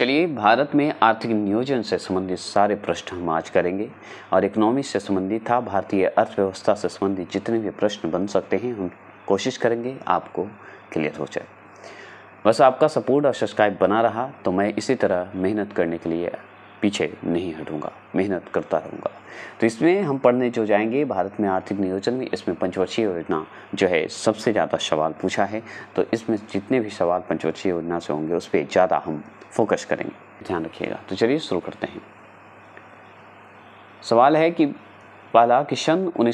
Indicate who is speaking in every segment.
Speaker 1: चलिए भारत में आर्थिक नियोजन से संबंधित सारे प्रश्न हम आज करेंगे और इकोनॉमी से संबंधित था भारतीय अर्थव्यवस्था से संबंधित जितने भी प्रश्न बन सकते हैं हम कोशिश करेंगे आपको क्लियर हो जाए बस आपका सपोर्ट और सब्सक्राइब बना रहा तो मैं इसी तरह मेहनत करने के लिए पीछे नहीं हटूंगा मेहनत करता रहूँगा तो इसमें हम पढ़ने जो जाएंगे भारत में आर्थिक नियोजन में इसमें पंचवर्षीय योजना जो है सबसे ज़्यादा सवाल पूछा है तो इसमें जितने भी सवाल पंचवर्षीय योजना से होंगे उस पर ज़्यादा हम फोकस करेंगे ध्यान रखिएगा तो चलिए शुरू करते हैं सवाल है कि पाला कि सन में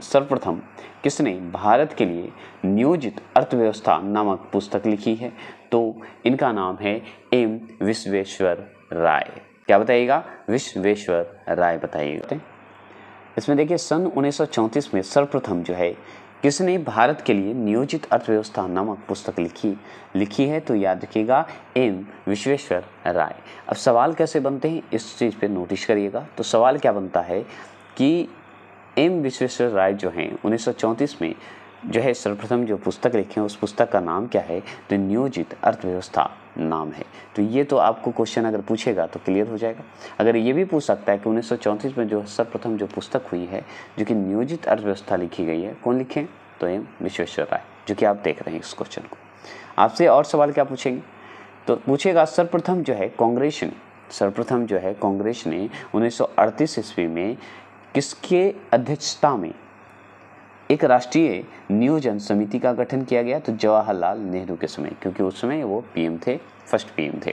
Speaker 1: सर्वप्रथम किसने भारत के लिए नियोजित अर्थव्यवस्था नामक पुस्तक लिखी है तो इनका नाम है एम विश्वेश्वर राय क्या बताइएगा विश्वेश्वर राय बताइएगा इसमें देखिए सन 1934 में सर्वप्रथम जो है किसने भारत के लिए नियोजित अर्थव्यवस्था नामक पुस्तक लिखी लिखी है तो याद रखिएगा एम विश्वेश्वर राय अब सवाल कैसे बनते हैं इस चीज़ पे नोटिस करिएगा तो सवाल क्या बनता है कि एम विश्वेश्वर राय जो हैं 1934 में जो है सर्वप्रथम जो पुस्तक लिखे हैं उस पुस्तक का नाम क्या है द तो नियोजित अर्थव्यवस्था नाम है तो ये तो आपको क्वेश्चन अगर पूछेगा तो क्लियर हो जाएगा अगर ये भी पूछ सकता है कि उन्नीस में जो सर्वप्रथम जो पुस्तक हुई है जो कि नियोजित अर्थव्यवस्था लिखी गई है कौन लिखे तो एम विश्वेश्वर राय जो कि आप देख रहे हैं इस क्वेश्चन को आपसे और सवाल क्या पूछेंगे तो पूछेगा सर्वप्रथम जो है कांग्रेस ने सर्वप्रथम जो है कांग्रेस ने 1938 ईस्वी में किसके अध्यक्षता में एक राष्ट्रीय नियोजन समिति का गठन किया गया तो जवाहरलाल नेहरू के समय क्योंकि उस समय वो पीएम थे फर्स्ट पीएम थे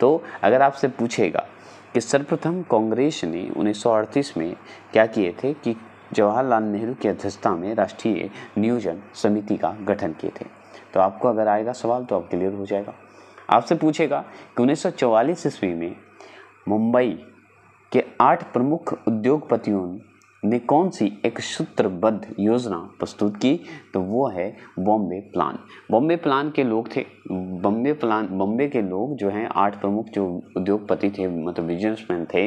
Speaker 1: तो अगर आपसे पूछेगा कि सर्वप्रथम कांग्रेस ने 1938 में क्या किए थे कि जवाहरलाल नेहरू की अध्यक्षता में राष्ट्रीय नियोजन समिति का गठन किए थे तो आपको अगर आएगा सवाल तो आप क्लियर हो जाएगा आपसे पूछेगा कि उन्नीस ईस्वी में मुंबई के आठ प्रमुख उद्योगपतियों ने कौन सी एक सूत्रबद्ध योजना प्रस्तुत की तो वो है बॉम्बे प्लान बॉम्बे प्लान के लोग थे बॉम्बे प्लान बॉम्बे के लोग जो हैं आठ प्रमुख जो उद्योगपति थे मतलब बिजनेसमैन थे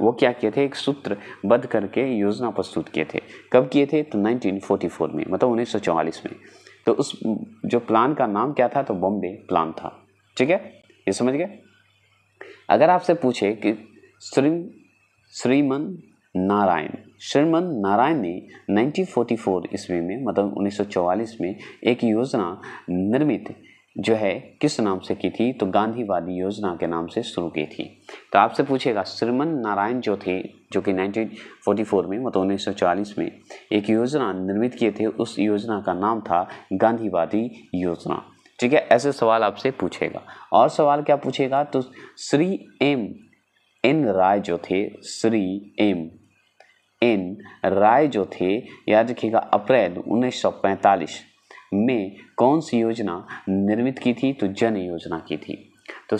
Speaker 1: वो क्या किए थे एक सूत्रबद्ध करके योजना प्रस्तुत किए थे कब किए थे तो 1944 में मतलब उन्नीस में तो उस जो प्लान का नाम क्या था तो बॉम्बे प्लान था ठीक है ये समझ गए अगर आपसे पूछे कि श्री श्रीमन नारायण श्रीमन नारायण ने 1944 ईस्वी में मतलब 1944 में एक योजना निर्मित जो है किस नाम से की थी तो गांधीवादी योजना के नाम से शुरू की थी तो आपसे पूछेगा श्रीमन नारायण जो थे जो कि 1944 में मतलब उन्नीस में एक योजना निर्मित किए थे उस योजना का नाम था गांधीवादी योजना ठीक है ऐसे सवाल आपसे पूछेगा और सवाल क्या पूछेगा तो श्री एम एन राय जो थे श्री एम एन राय जो थे याद रखिएगा अप्रैल 1945 में कौन सी योजना निर्मित की थी तो जन योजना की थी तो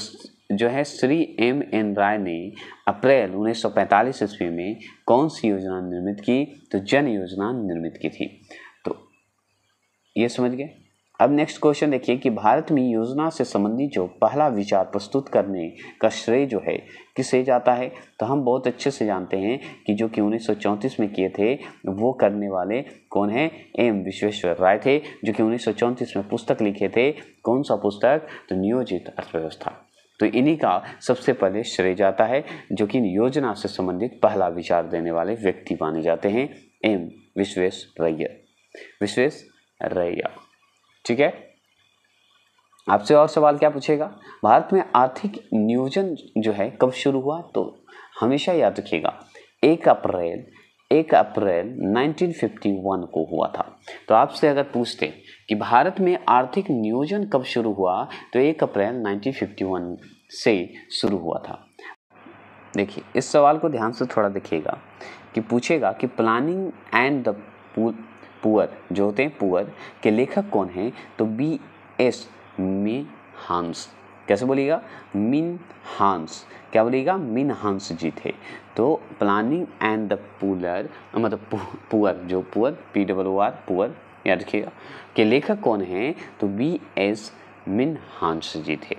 Speaker 1: जो है श्री एम एन राय ने अप्रैल 1945 ईस्वी में कौन सी योजना निर्मित की तो जन योजना निर्मित की थी तो ये समझ गए अब नेक्स्ट क्वेश्चन देखिए कि भारत में योजना से संबंधित जो पहला विचार प्रस्तुत करने का श्रेय जो है किसे जाता है तो हम बहुत अच्छे से जानते हैं कि जो कि उन्नीस में किए थे वो करने वाले कौन हैं एम विश्वेश्वर राय थे जो कि उन्नीस में पुस्तक लिखे थे कौन सा पुस्तक तो नियोजित अर्थव्यवस्था तो इन्हीं का सबसे पहले श्रेय जाता है जो कि योजना से संबंधित पहला विचार देने वाले व्यक्ति माने जाते हैं एम विश्वेश रैया विश्वेश रैया ठीक है आपसे और सवाल क्या पूछेगा भारत में आर्थिक नियोजन जो है कब शुरू हुआ तो हमेशा याद रखिएगा एक अप्रैल एक अप्रैल 1951 को हुआ था तो आपसे अगर पूछते कि भारत में आर्थिक नियोजन कब शुरू हुआ तो एक अप्रैल 1951 से शुरू हुआ था देखिए इस सवाल को ध्यान से थोड़ा देखिएगा कि पूछेगा कि प्लानिंग एंड द पुअर जो होते हैं पुअर के लेखक कौन हैं तो बी एस मे हांस कैसे बोलेगा मिन हांस क्या बोलेगा मिन हांस जी थे तो प्लानिंग एंड द पुलर मतलब पुअर जो poor P W R poor याद रखिएगा के लेखक कौन हैं तो बी एस मिन हांस जी थे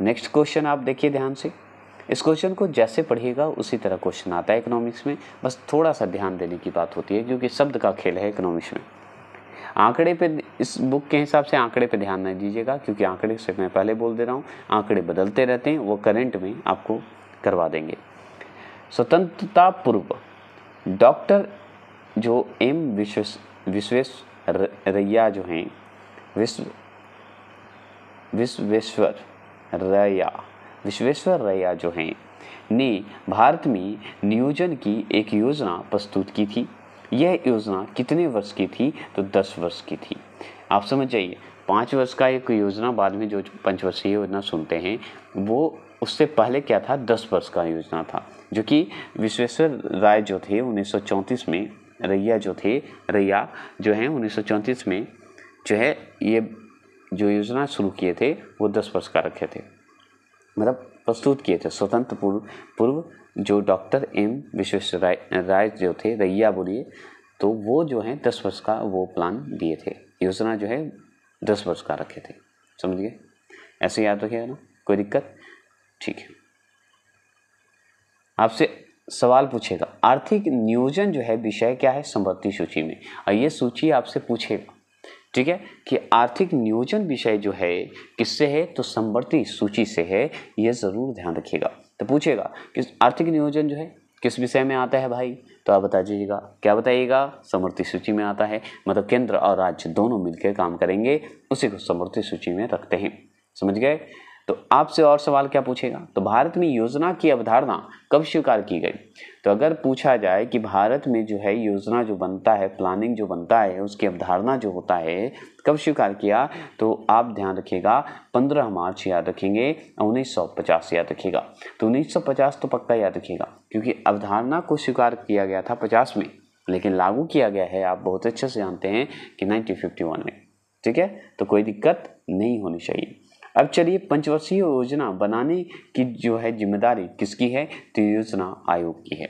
Speaker 1: नेक्स्ट क्वेश्चन आप देखिए ध्यान से इस क्वेश्चन को जैसे पढ़िएगा उसी तरह क्वेश्चन आता है इकोनॉमिक्स में बस थोड़ा सा ध्यान देने की बात होती है क्योंकि शब्द का खेल है इकोनॉमिक्स में आंकड़े पे इस बुक के हिसाब से आंकड़े पे ध्यान न दीजिएगा क्योंकि आंकड़े से मैं पहले बोल दे रहा हूँ आंकड़े बदलते रहते हैं वो करंट में आपको करवा देंगे स्वतंत्रता पूर्व डॉक्टर जो एम विश्व विश्वेश रैया जो हैं विश्व विश्वेश्वर रैया विश्वेश्वर रैया जो हैं ने भारत में नियोजन की एक योजना प्रस्तुत की थी यह योजना कितने वर्ष की थी तो दस वर्ष की थी आप समझ जाइए पाँच वर्ष का एक योजना बाद में जो पंचवर्षीय योजना सुनते हैं वो उससे पहले क्या था दस वर्ष का योजना था जो कि विश्वेश्वर राय जो थे उन्नीस में रैया जो थे रैया जो हैं उन्नीस में जो है ये जो योजना शुरू किए थे वो दस वर्ष का रखे थे मतलब प्रस्तुत किए थे स्वतंत्र पूर्व पूर्व जो डॉक्टर एम विश्वेश्वर राय राय जो थे रैया बोलिए तो वो जो है दस वर्ष का वो प्लान दिए थे योजना जो है दस वर्ष का रखे थे समझिए ऐसे याद रखिएगा ना कोई दिक्कत ठीक है आपसे सवाल पूछेगा आर्थिक नियोजन जो है विषय क्या है समृद्धि सूची में और ये सूची आपसे पूछेगा ठीक है कि आर्थिक नियोजन विषय जो है किससे है तो संवर्ती सूची से है यह ज़रूर ध्यान रखिएगा तो पूछेगा कि आर्थिक नियोजन जो है किस विषय में आता है भाई तो आप बता दीजिएगा क्या बताइएगा समृद्धि सूची में आता है मतलब केंद्र और राज्य दोनों मिलकर काम करेंगे उसी को समृद्धि सूची में रखते हैं समझ गए तो आपसे और सवाल क्या पूछेगा तो भारत में योजना की अवधारणा कब स्वीकार की गई तो अगर पूछा जाए कि भारत में जो है योजना जो बनता है प्लानिंग जो बनता है उसकी अवधारणा जो होता है कब स्वीकार किया तो आप ध्यान रखिएगा 15 मार्च याद रखेंगे उन्नीस याद रखिएगा तो 1950 तो पक्का याद रखिएगा क्योंकि अवधारणा को स्वीकार किया गया था पचास में लेकिन लागू किया गया है आप बहुत अच्छे से जानते हैं कि नाइनटीन में ठीक है तो कोई दिक्कत नहीं होनी चाहिए अब चलिए पंचवर्षीय योजना बनाने की जो है जिम्मेदारी किसकी है तो योजना आयोग की है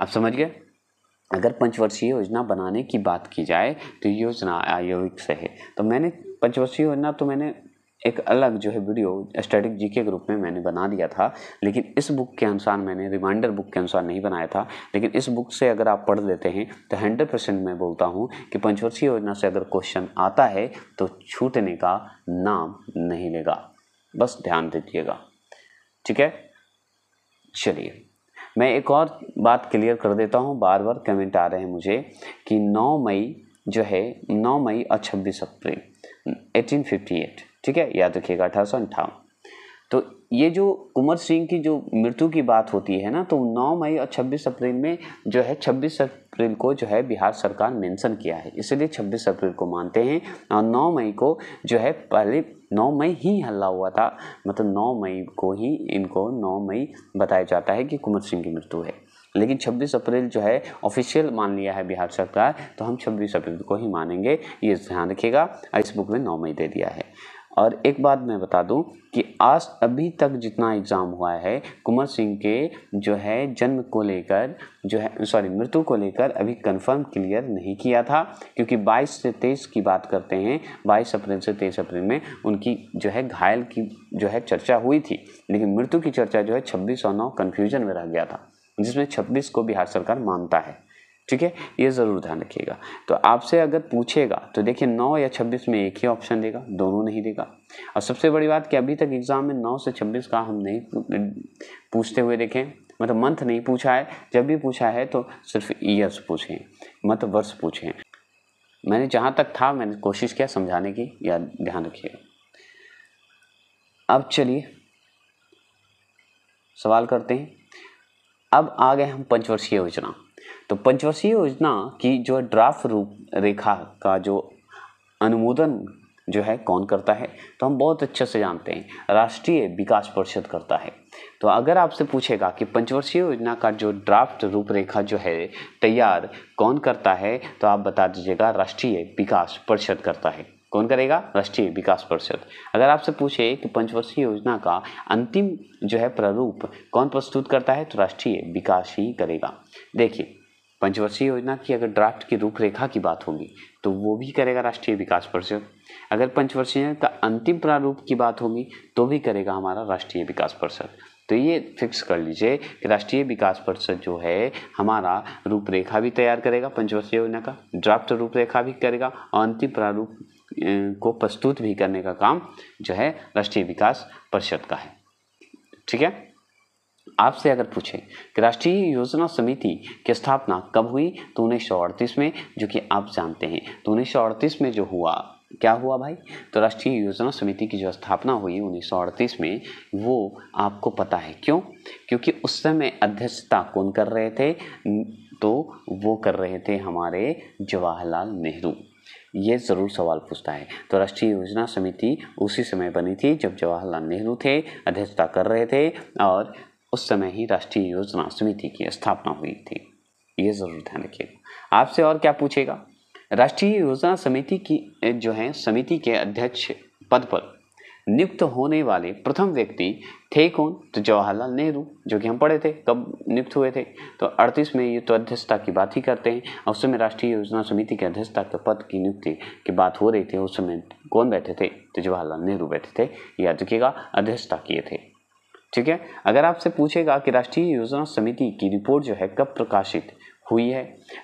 Speaker 1: आप समझ गए अगर पंचवर्षीय योजना बनाने की बात की जाए तो योजना आयोग से है तो मैंने पंचवर्षीय योजना तो मैंने एक अलग जो है वीडियो स्टैटिक जीके ग्रुप में मैंने बना दिया था लेकिन इस बुक के अनुसार मैंने रिमाइंडर बुक के अनुसार नहीं बनाया था लेकिन इस बुक से अगर आप पढ़ लेते हैं तो हंड्रेड परसेंट मैं बोलता हूँ कि पंचवर्षीय योजना से अगर क्वेश्चन आता है तो छूटने का नाम नहीं लेगा बस ध्यान दीजिएगा ठीक है चलिए मैं एक और बात क्लियर कर देता हूँ बार बार कमेंट आ रहे हैं मुझे कि नौ मई जो है नौ मई और छब्बीस अप्रैल एटीन ठीक है याद रखिएगा अठारह तो ये जो कुंवर सिंह की जो मृत्यु की बात होती है ना तो 9 मई और 26 अप्रैल में जो है 26 अप्रैल को जो है बिहार सरकार मेंशन किया है इसलिए 26 अप्रैल को मानते हैं और 9 मई को जो है पहले 9 मई ही हल्ला हुआ था मतलब 9 मई को ही इनको 9 मई बताया जाता है कि कुंवर सिंह की मृत्यु है लेकिन 26 अप्रैल जो है ऑफिशियल मान लिया है बिहार सरकार तो हम 26 अप्रैल को ही मानेंगे ये ध्यान रखिएगा इस बुक में 9 मई दे दिया है और एक बात मैं बता दूं कि आज अभी तक जितना एग्ज़ाम हुआ है कुंवर सिंह के जो है जन्म को लेकर जो है सॉरी मृत्यु को लेकर अभी कंफर्म क्लियर नहीं किया था क्योंकि 22 से 23 की बात करते हैं 22 अप्रैल से 23 अप्रैल में उनकी जो है घायल की जो है चर्चा हुई थी लेकिन मृत्यु की चर्चा जो है छब्बीस और नौ कन्फ्यूजन में रह गया था जिसमें छब्बीस को बिहार सरकार मानता है ठीक है ये ज़रूर ध्यान रखिएगा तो आपसे अगर पूछेगा तो देखिए नौ या छब्बीस में एक ही ऑप्शन देगा दोनों नहीं देगा और सबसे बड़ी बात कि अभी तक एग्ज़ाम में नौ से छब्बीस का हम नहीं पूछते हुए देखें मतलब मंथ नहीं पूछा है जब भी पूछा है तो सिर्फ ईयर्स पूछें मतलब वर्ष पूछें मैंने जहाँ तक था मैंने कोशिश किया समझाने की या ध्यान रखिएगा अब चलिए सवाल करते हैं अब आ गए हम पंचवर्षीय योजना तो पंचवर्षीय योजना की जो ड्राफ्ट रूप रेखा का जो अनुमोदन जो है कौन करता है तो हम बहुत अच्छे से जानते हैं राष्ट्रीय विकास परिषद करता है तो अगर आपसे पूछेगा कि पंचवर्षीय योजना का जो ड्राफ्ट रूपरेखा जो है तैयार कौन करता है तो आप बता दीजिएगा राष्ट्रीय विकास परिषद करता है कौन करेगा राष्ट्रीय विकास परिषद अगर आपसे पूछे कि पंचवर्षीय योजना का अंतिम जो है प्रारूप कौन प्रस्तुत करता है तो राष्ट्रीय विकास ही करेगा देखिए पंचवर्षीय योजना की अगर ड्राफ्ट की रूपरेखा की बात होगी तो वो भी करेगा राष्ट्रीय विकास परिषद अगर पंचवर्षीय का अंतिम प्रारूप की बात होगी तो भी करेगा हमारा राष्ट्रीय विकास परिषद तो ये फिक्स कर लीजिए कि राष्ट्रीय विकास परिषद जो है हमारा रूपरेखा भी तैयार करेगा पंचवर्षीय योजना का ड्राफ्ट रूपरेखा भी करेगा और अंतिम प्रारूप को प्रस्तुत भी करने का काम जो है राष्ट्रीय विकास परिषद का है ठीक है आपसे अगर पूछे कि राष्ट्रीय योजना समिति की स्थापना कब हुई तो उन्नीस में जो कि आप जानते हैं तो उन्नीस में जो हुआ क्या हुआ भाई तो राष्ट्रीय योजना समिति की जो स्थापना हुई उन्नीस में वो आपको पता है क्यों क्योंकि उस समय अध्यक्षता कौन कर रहे थे तो वो कर रहे थे हमारे जवाहरलाल नेहरू ये ज़रूर सवाल पूछता है तो राष्ट्रीय योजना समिति उसी समय बनी थी जब जवाहरलाल नेहरू थे अध्यक्षता कर रहे थे और उस समय ही राष्ट्रीय योजना समिति की स्थापना हुई थी ये ज़रूर ध्यान रखिएगा आपसे और क्या पूछेगा राष्ट्रीय योजना समिति की जो है समिति के अध्यक्ष पद पर नियुक्त होने वाले प्रथम व्यक्ति थे कौन तो जवाहरलाल नेहरू जो कि हम पढ़े थे कब नियुक्त हुए थे तो अड़तीस में ये तो अध्यक्षता की बात ही करते हैं और उस समय राष्ट्रीय योजना समिति के अध्यक्षता के पद की नियुक्ति की बात हो रही थी उस समय कौन बैठे थे तो जवाहरलाल नेहरू बैठे थे याद रखिएगा अध्यक्षता किए थे ठीक है अगर आपसे पूछेगा कि राष्ट्रीय योजना समिति की रिपोर्ट जो है कब प्रकाशित हुई है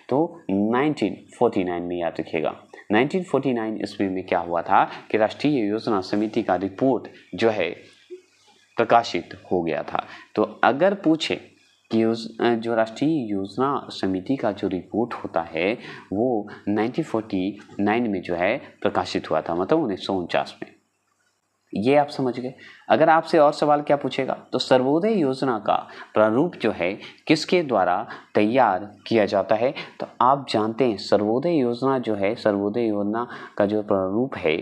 Speaker 1: तो 1949 में याद रखिएगा 1949 ईस्वी में क्या हुआ था कि राष्ट्रीय योजना समिति का रिपोर्ट जो है प्रकाशित हो गया था तो अगर पूछे कि जो राष्ट्रीय योजना समिति का जो रिपोर्ट होता है वो 1949 में जो है प्रकाशित हुआ था मतलब उन्नीस में ये आप समझ गए अगर आपसे और सवाल क्या पूछेगा तो सर्वोदय योजना का प्रारूप जो है किसके द्वारा तैयार किया जाता है तो आप जानते हैं सर्वोदय योजना जो है सर्वोदय योजना का जो प्रारूप है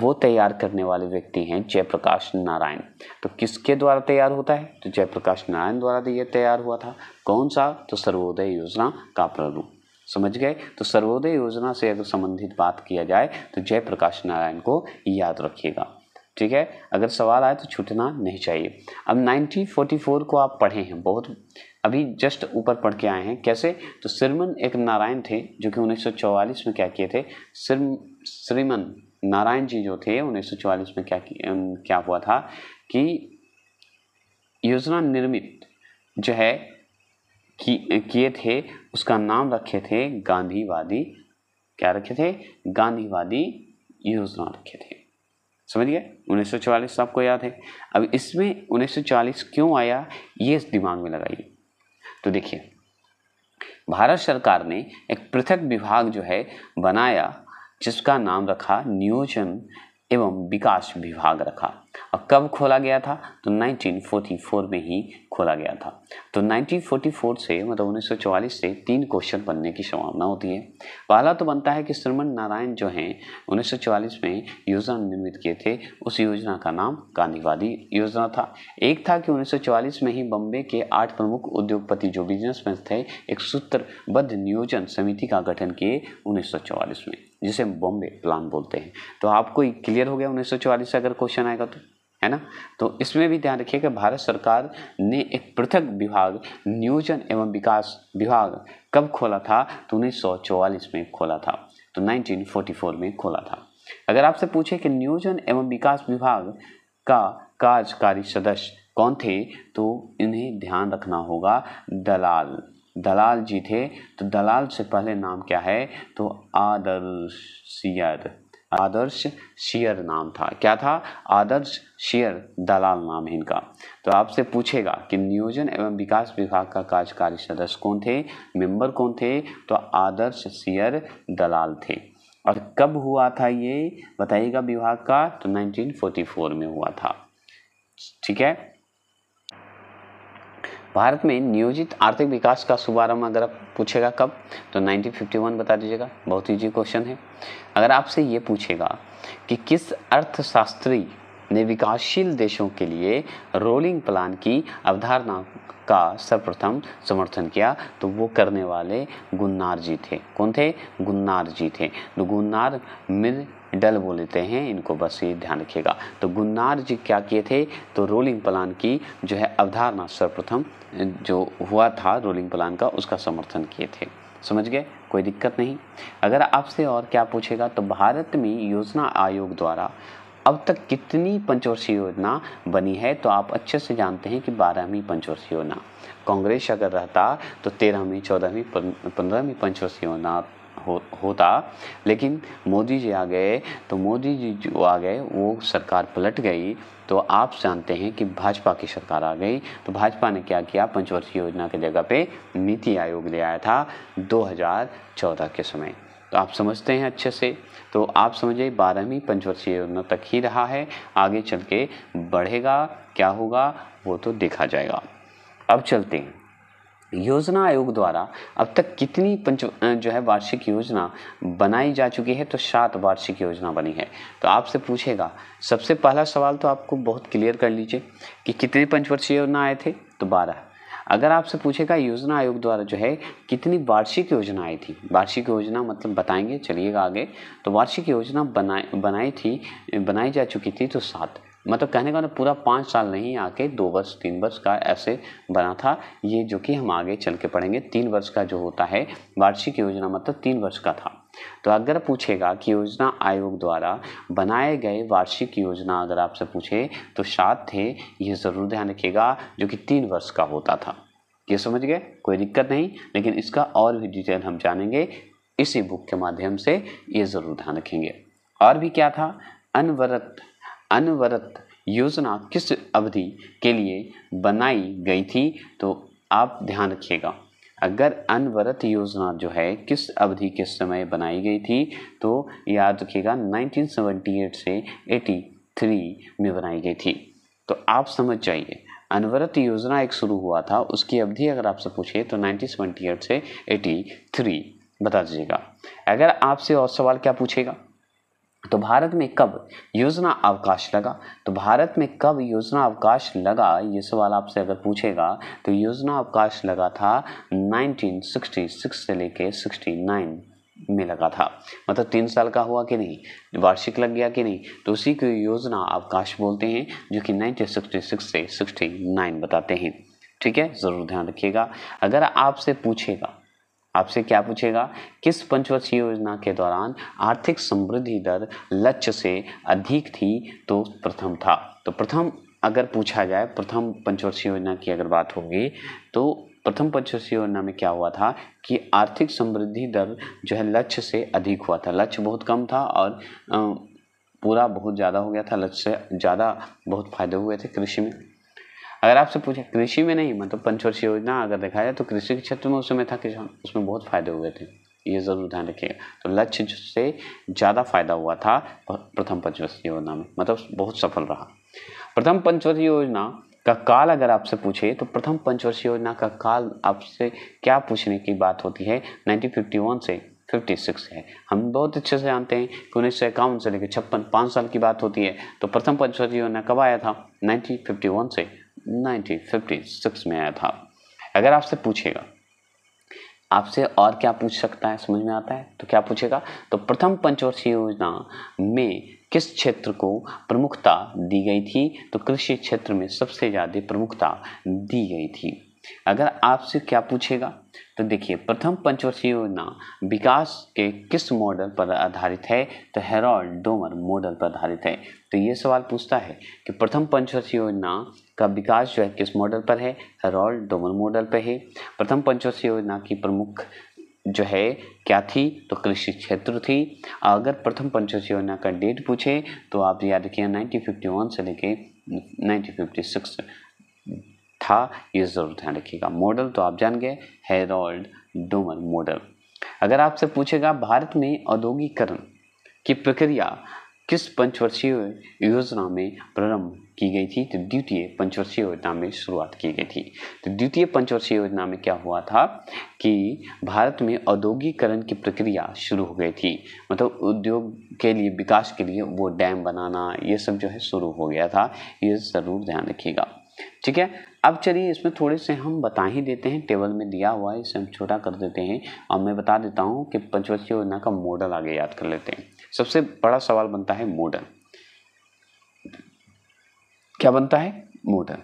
Speaker 1: वो तैयार करने वाले व्यक्ति हैं जयप्रकाश नारायण तो किसके द्वारा तैयार होता है तो जयप्रकाश नारायण द्वारा ये तैयार हुआ था कौन सा तो सर्वोदय योजना का प्रारूप समझ गए तो सर्वोदय योजना से अगर संबंधित बात किया जाए तो जयप्रकाश नारायण को याद रखिएगा ठीक है अगर सवाल आए तो छूटना नहीं चाहिए अब 1944 को आप पढ़े हैं बहुत अभी जस्ट ऊपर पढ़ के आए हैं कैसे तो श्रीमन एक नारायण थे जो कि 1944 में क्या किए थे श्रीमन नारायण जी जो थे 1944 में क्या क्या हुआ था कि योजना निर्मित जो है किए थे उसका नाम रखे थे गांधीवादी क्या रखे थे गांधीवादी योजना रखे थे समझ गए 1944 तो आपको याद है अब इसमें 1940 क्यों आया ये इस दिमाग में लगाइए तो देखिए भारत सरकार ने एक पृथक विभाग जो है बनाया जिसका नाम रखा नियोजन एवं विकास विभाग रखा और कब खोला गया था तो 1944 में ही खोला गया था तो 1944 से मतलब 1944 से तीन क्वेश्चन बनने की संभावना होती है पहला तो बनता है कि श्रमण नारायण जो हैं 1944 में योजना निर्मित किए थे उस योजना का नाम गांधीवादी योजना था एक था कि 1944 में ही बम्बे के आठ प्रमुख उद्योगपति जो बिजनेसमैन थे एक सूत्रबद्ध नियोजन समिति का गठन किए उन्नीस में जिसे बॉम्बे प्लान बोलते हैं तो आपको क्लियर हो गया उन्नीस से अगर क्वेश्चन आएगा तो है ना तो इसमें भी ध्यान रखिएगा भारत सरकार ने एक पृथक विभाग नियोजन एवं विकास विभाग कब खोला था तो उन्नीस में खोला था तो 1944 में खोला था अगर आपसे पूछे कि नियोजन एवं विकास विभाग का कार्यकारी सदस्य कौन थे तो इन्हें ध्यान रखना होगा दलाल दलाल जी थे तो दलाल से पहले नाम क्या है तो आदर्शियर आदर्श शेयर नाम था क्या था आदर्श शेयर दलाल नाम है इनका तो आपसे पूछेगा कि नियोजन एवं विकास विभाग का कार्यकारी सदस्य कौन थे मेंबर कौन थे तो आदर्श शेयर दलाल थे और कब हुआ था ये बताइएगा विभाग का तो 1944 में हुआ था ठीक है भारत में नियोजित आर्थिक विकास का शुभारंभ अगर आप पूछेगा कब तो 1951 बता दीजिएगा बहुत ईजी क्वेश्चन है अगर आपसे ये पूछेगा कि किस अर्थशास्त्री ने विकासशील देशों के लिए रोलिंग प्लान की अवधारणा का सर्वप्रथम समर्थन किया तो वो करने वाले गुन्नार जी थे कौन थे गुन्नार जी थे तो गुन्नार मिर डल बोल देते हैं इनको बस ये ध्यान रखिएगा तो गुन्नार जी क्या किए थे तो रोलिंग प्लान की जो है अवधारणा सर्वप्रथम जो हुआ था रोलिंग प्लान का उसका समर्थन किए थे समझ गए कोई दिक्कत नहीं अगर आपसे और क्या पूछेगा तो भारत में योजना आयोग द्वारा अब तक कितनी पंचवर्षीय योजना बनी है तो आप अच्छे से जानते हैं कि बारहवीं पंचवर्षीय योजना कांग्रेस अगर रहता तो तेरहवीं चौदहवीं पंद्रहवीं पंचवर्षीय योजना हो होता लेकिन मोदी जी आ गए तो मोदी जी जो आ गए वो सरकार पलट गई तो आप जानते हैं कि भाजपा की सरकार आ गई तो भाजपा ने क्या किया पंचवर्षीय योजना के जगह पे नीति आयोग ले आया था 2014 के समय तो आप समझते हैं अच्छे से तो आप समझिए बारहवीं पंचवर्षीय योजना तक ही रहा है आगे चल के बढ़ेगा क्या होगा वो तो देखा जाएगा अब चलते हैं योजना आयोग द्वारा अब तक कितनी पंच जो है वार्षिक योजना बनाई जा चुकी है तो सात वार्षिक योजना बनी है तो आपसे पूछेगा सबसे पहला सवाल तो आपको बहुत क्लियर कर लीजिए कि कितने पंचवर्षीय योजना आए थे तो बारह अगर आपसे पूछेगा योजना आयोग द्वारा जो है कितनी वार्षिक योजना आई थी वार्षिक योजना मतलब बताएंगे चलिएगा आगे तो वार्षिक योजना बनाई बनाई थी बनाई जा चुकी थी तो सात मतलब कहने का मतलब पूरा पाँच साल नहीं आके दो वर्ष तीन वर्ष का ऐसे बना था ये जो कि हम आगे चल के पढ़ेंगे तीन वर्ष का जो होता है वार्षिक योजना मतलब तीन वर्ष का था तो अगर पूछेगा कि योजना आयोग द्वारा बनाए गए वार्षिक योजना अगर आपसे पूछे तो शायद थे ये ज़रूर ध्यान रखिएगा जो कि तीन वर्ष का होता था ये समझ गए कोई दिक्कत नहीं लेकिन इसका और भी डिटेल हम जानेंगे इसी बुक के माध्यम से ये ज़रूर ध्यान रखेंगे और भी क्या था अनवरत अनवरत योजना किस अवधि के लिए बनाई गई थी तो आप ध्यान रखिएगा अगर अनवरत योजना जो है किस अवधि के समय बनाई गई थी तो याद रखिएगा 1978 से 83 में बनाई गई थी तो आप समझ जाइए अनवरत योजना एक शुरू हुआ था उसकी अवधि अगर आपसे पूछे तो 1978 से 83 बता दीजिएगा अगर आपसे और सवाल क्या पूछेगा तो भारत में कब योजना अवकाश लगा तो भारत में कब योजना अवकाश लगा ये सवाल आपसे अगर पूछेगा तो योजना अवकाश लगा था 1966 से लेके 69 में लगा था मतलब तीन साल का हुआ कि नहीं वार्षिक लग गया कि नहीं तो उसी को योजना अवकाश बोलते हैं जो कि 1966 से 69 बताते हैं ठीक है ज़रूर ध्यान रखिएगा अगर आपसे पूछेगा आपसे क्या पूछेगा किस पंचवर्षीय योजना के दौरान आर्थिक समृद्धि दर लक्ष्य से अधिक थी तो प्रथम था तो प्रथम अगर पूछा जाए प्रथम पंचवर्षीय योजना की अगर बात होगी तो प्रथम पंचवर्षीय योजना में क्या हुआ था कि आर्थिक समृद्धि दर जो है लक्ष्य से अधिक हुआ था लक्ष्य बहुत कम था और पूरा बहुत ज़्यादा हो गया था लक्ष्य से ज़्यादा बहुत फायदे हुए थे कृषि में अगर आपसे पूछे कृषि में नहीं मतलब पंचवर्षीय योजना अगर देखा जाए तो कृषि के क्षेत्र में उस समय था किसान उसमें बहुत फायदे हुए थे ये जरूर ध्यान रखिएगा तो लक्ष्य से ज़्यादा फायदा हुआ था प्रथम पंचवर्षीय योजना में मतलब बहुत सफल रहा प्रथम पंचवर्षीय योजना का काल अगर आपसे पूछे तो प्रथम पंचवर्षीय योजना का काल आपसे क्या पूछने की बात होती है 1951 से 56 है हम बहुत अच्छे से जानते हैं कि उन्नीस सौ इक्यावन से लेकर छप्पन पाँच साल की बात होती है तो प्रथम पंचवर्षीय योजना कब आया था 1951 से 1956 फिफ्टी सिक्स में आया था अगर आपसे पूछेगा आपसे और क्या पूछ सकता है समझ में आता है तो क्या पूछेगा तो प्रथम पंचवर्षीय योजना में किस क्षेत्र को प्रमुखता दी गई थी तो कृषि क्षेत्र में सबसे ज़्यादा प्रमुखता दी गई थी अगर आपसे क्या पूछेगा तो देखिए प्रथम पंचवर्षीय योजना विकास के किस मॉडल पर आधारित है तो हेरोल्ड डोमर मॉडल पर आधारित है तो ये सवाल पूछता है कि प्रथम पंचवर्षीय योजना का विकास जो है किस मॉडल पर है हेरोल्ड डोमर मॉडल पर है प्रथम पंचवर्षीय योजना की प्रमुख जो है क्या थी तो कृषि क्षेत्र थी अगर प्रथम पंचवर्षीय योजना का डेट पूछे तो आप याद रखिए 1951 से लेके 1956 था ये ज़रूर ध्यान रखिएगा मॉडल तो आप जान गए हेरोल्ड डोमर मॉडल अगर आपसे पूछेगा भारत में औद्योगिकरण की प्रक्रिया किस पंचवर्षीय योजना में प्रारंभ की गई थी तो द्वितीय पंचवर्षीय योजना में शुरुआत की गई थी तो द्वितीय पंचवर्षीय योजना में क्या हुआ था कि भारत में औद्योगिकरण की प्रक्रिया शुरू हो गई थी मतलब उद्योग के लिए विकास के लिए वो डैम बनाना ये सब जो है शुरू हो गया था ये ज़रूर ध्यान रखिएगा ठीक है अब चलिए इसमें थोड़े से हम बता ही देते हैं टेबल में दिया हुआ है इसे हम छोटा कर देते हैं और मैं बता देता हूँ कि पंचवर्षीय योजना का मॉडल आगे याद कर लेते हैं सबसे बड़ा सवाल बनता है मॉडल क्या बनता है मॉडल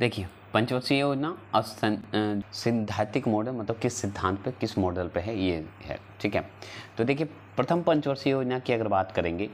Speaker 1: देखिए पंचवर्षीय योजना और सिद्धांतिक मॉडल मतलब किस सिद्धांत पर किस मॉडल पर है ये है ठीक है तो देखिए प्रथम पंचवर्षीय योजना की अगर बात करेंगे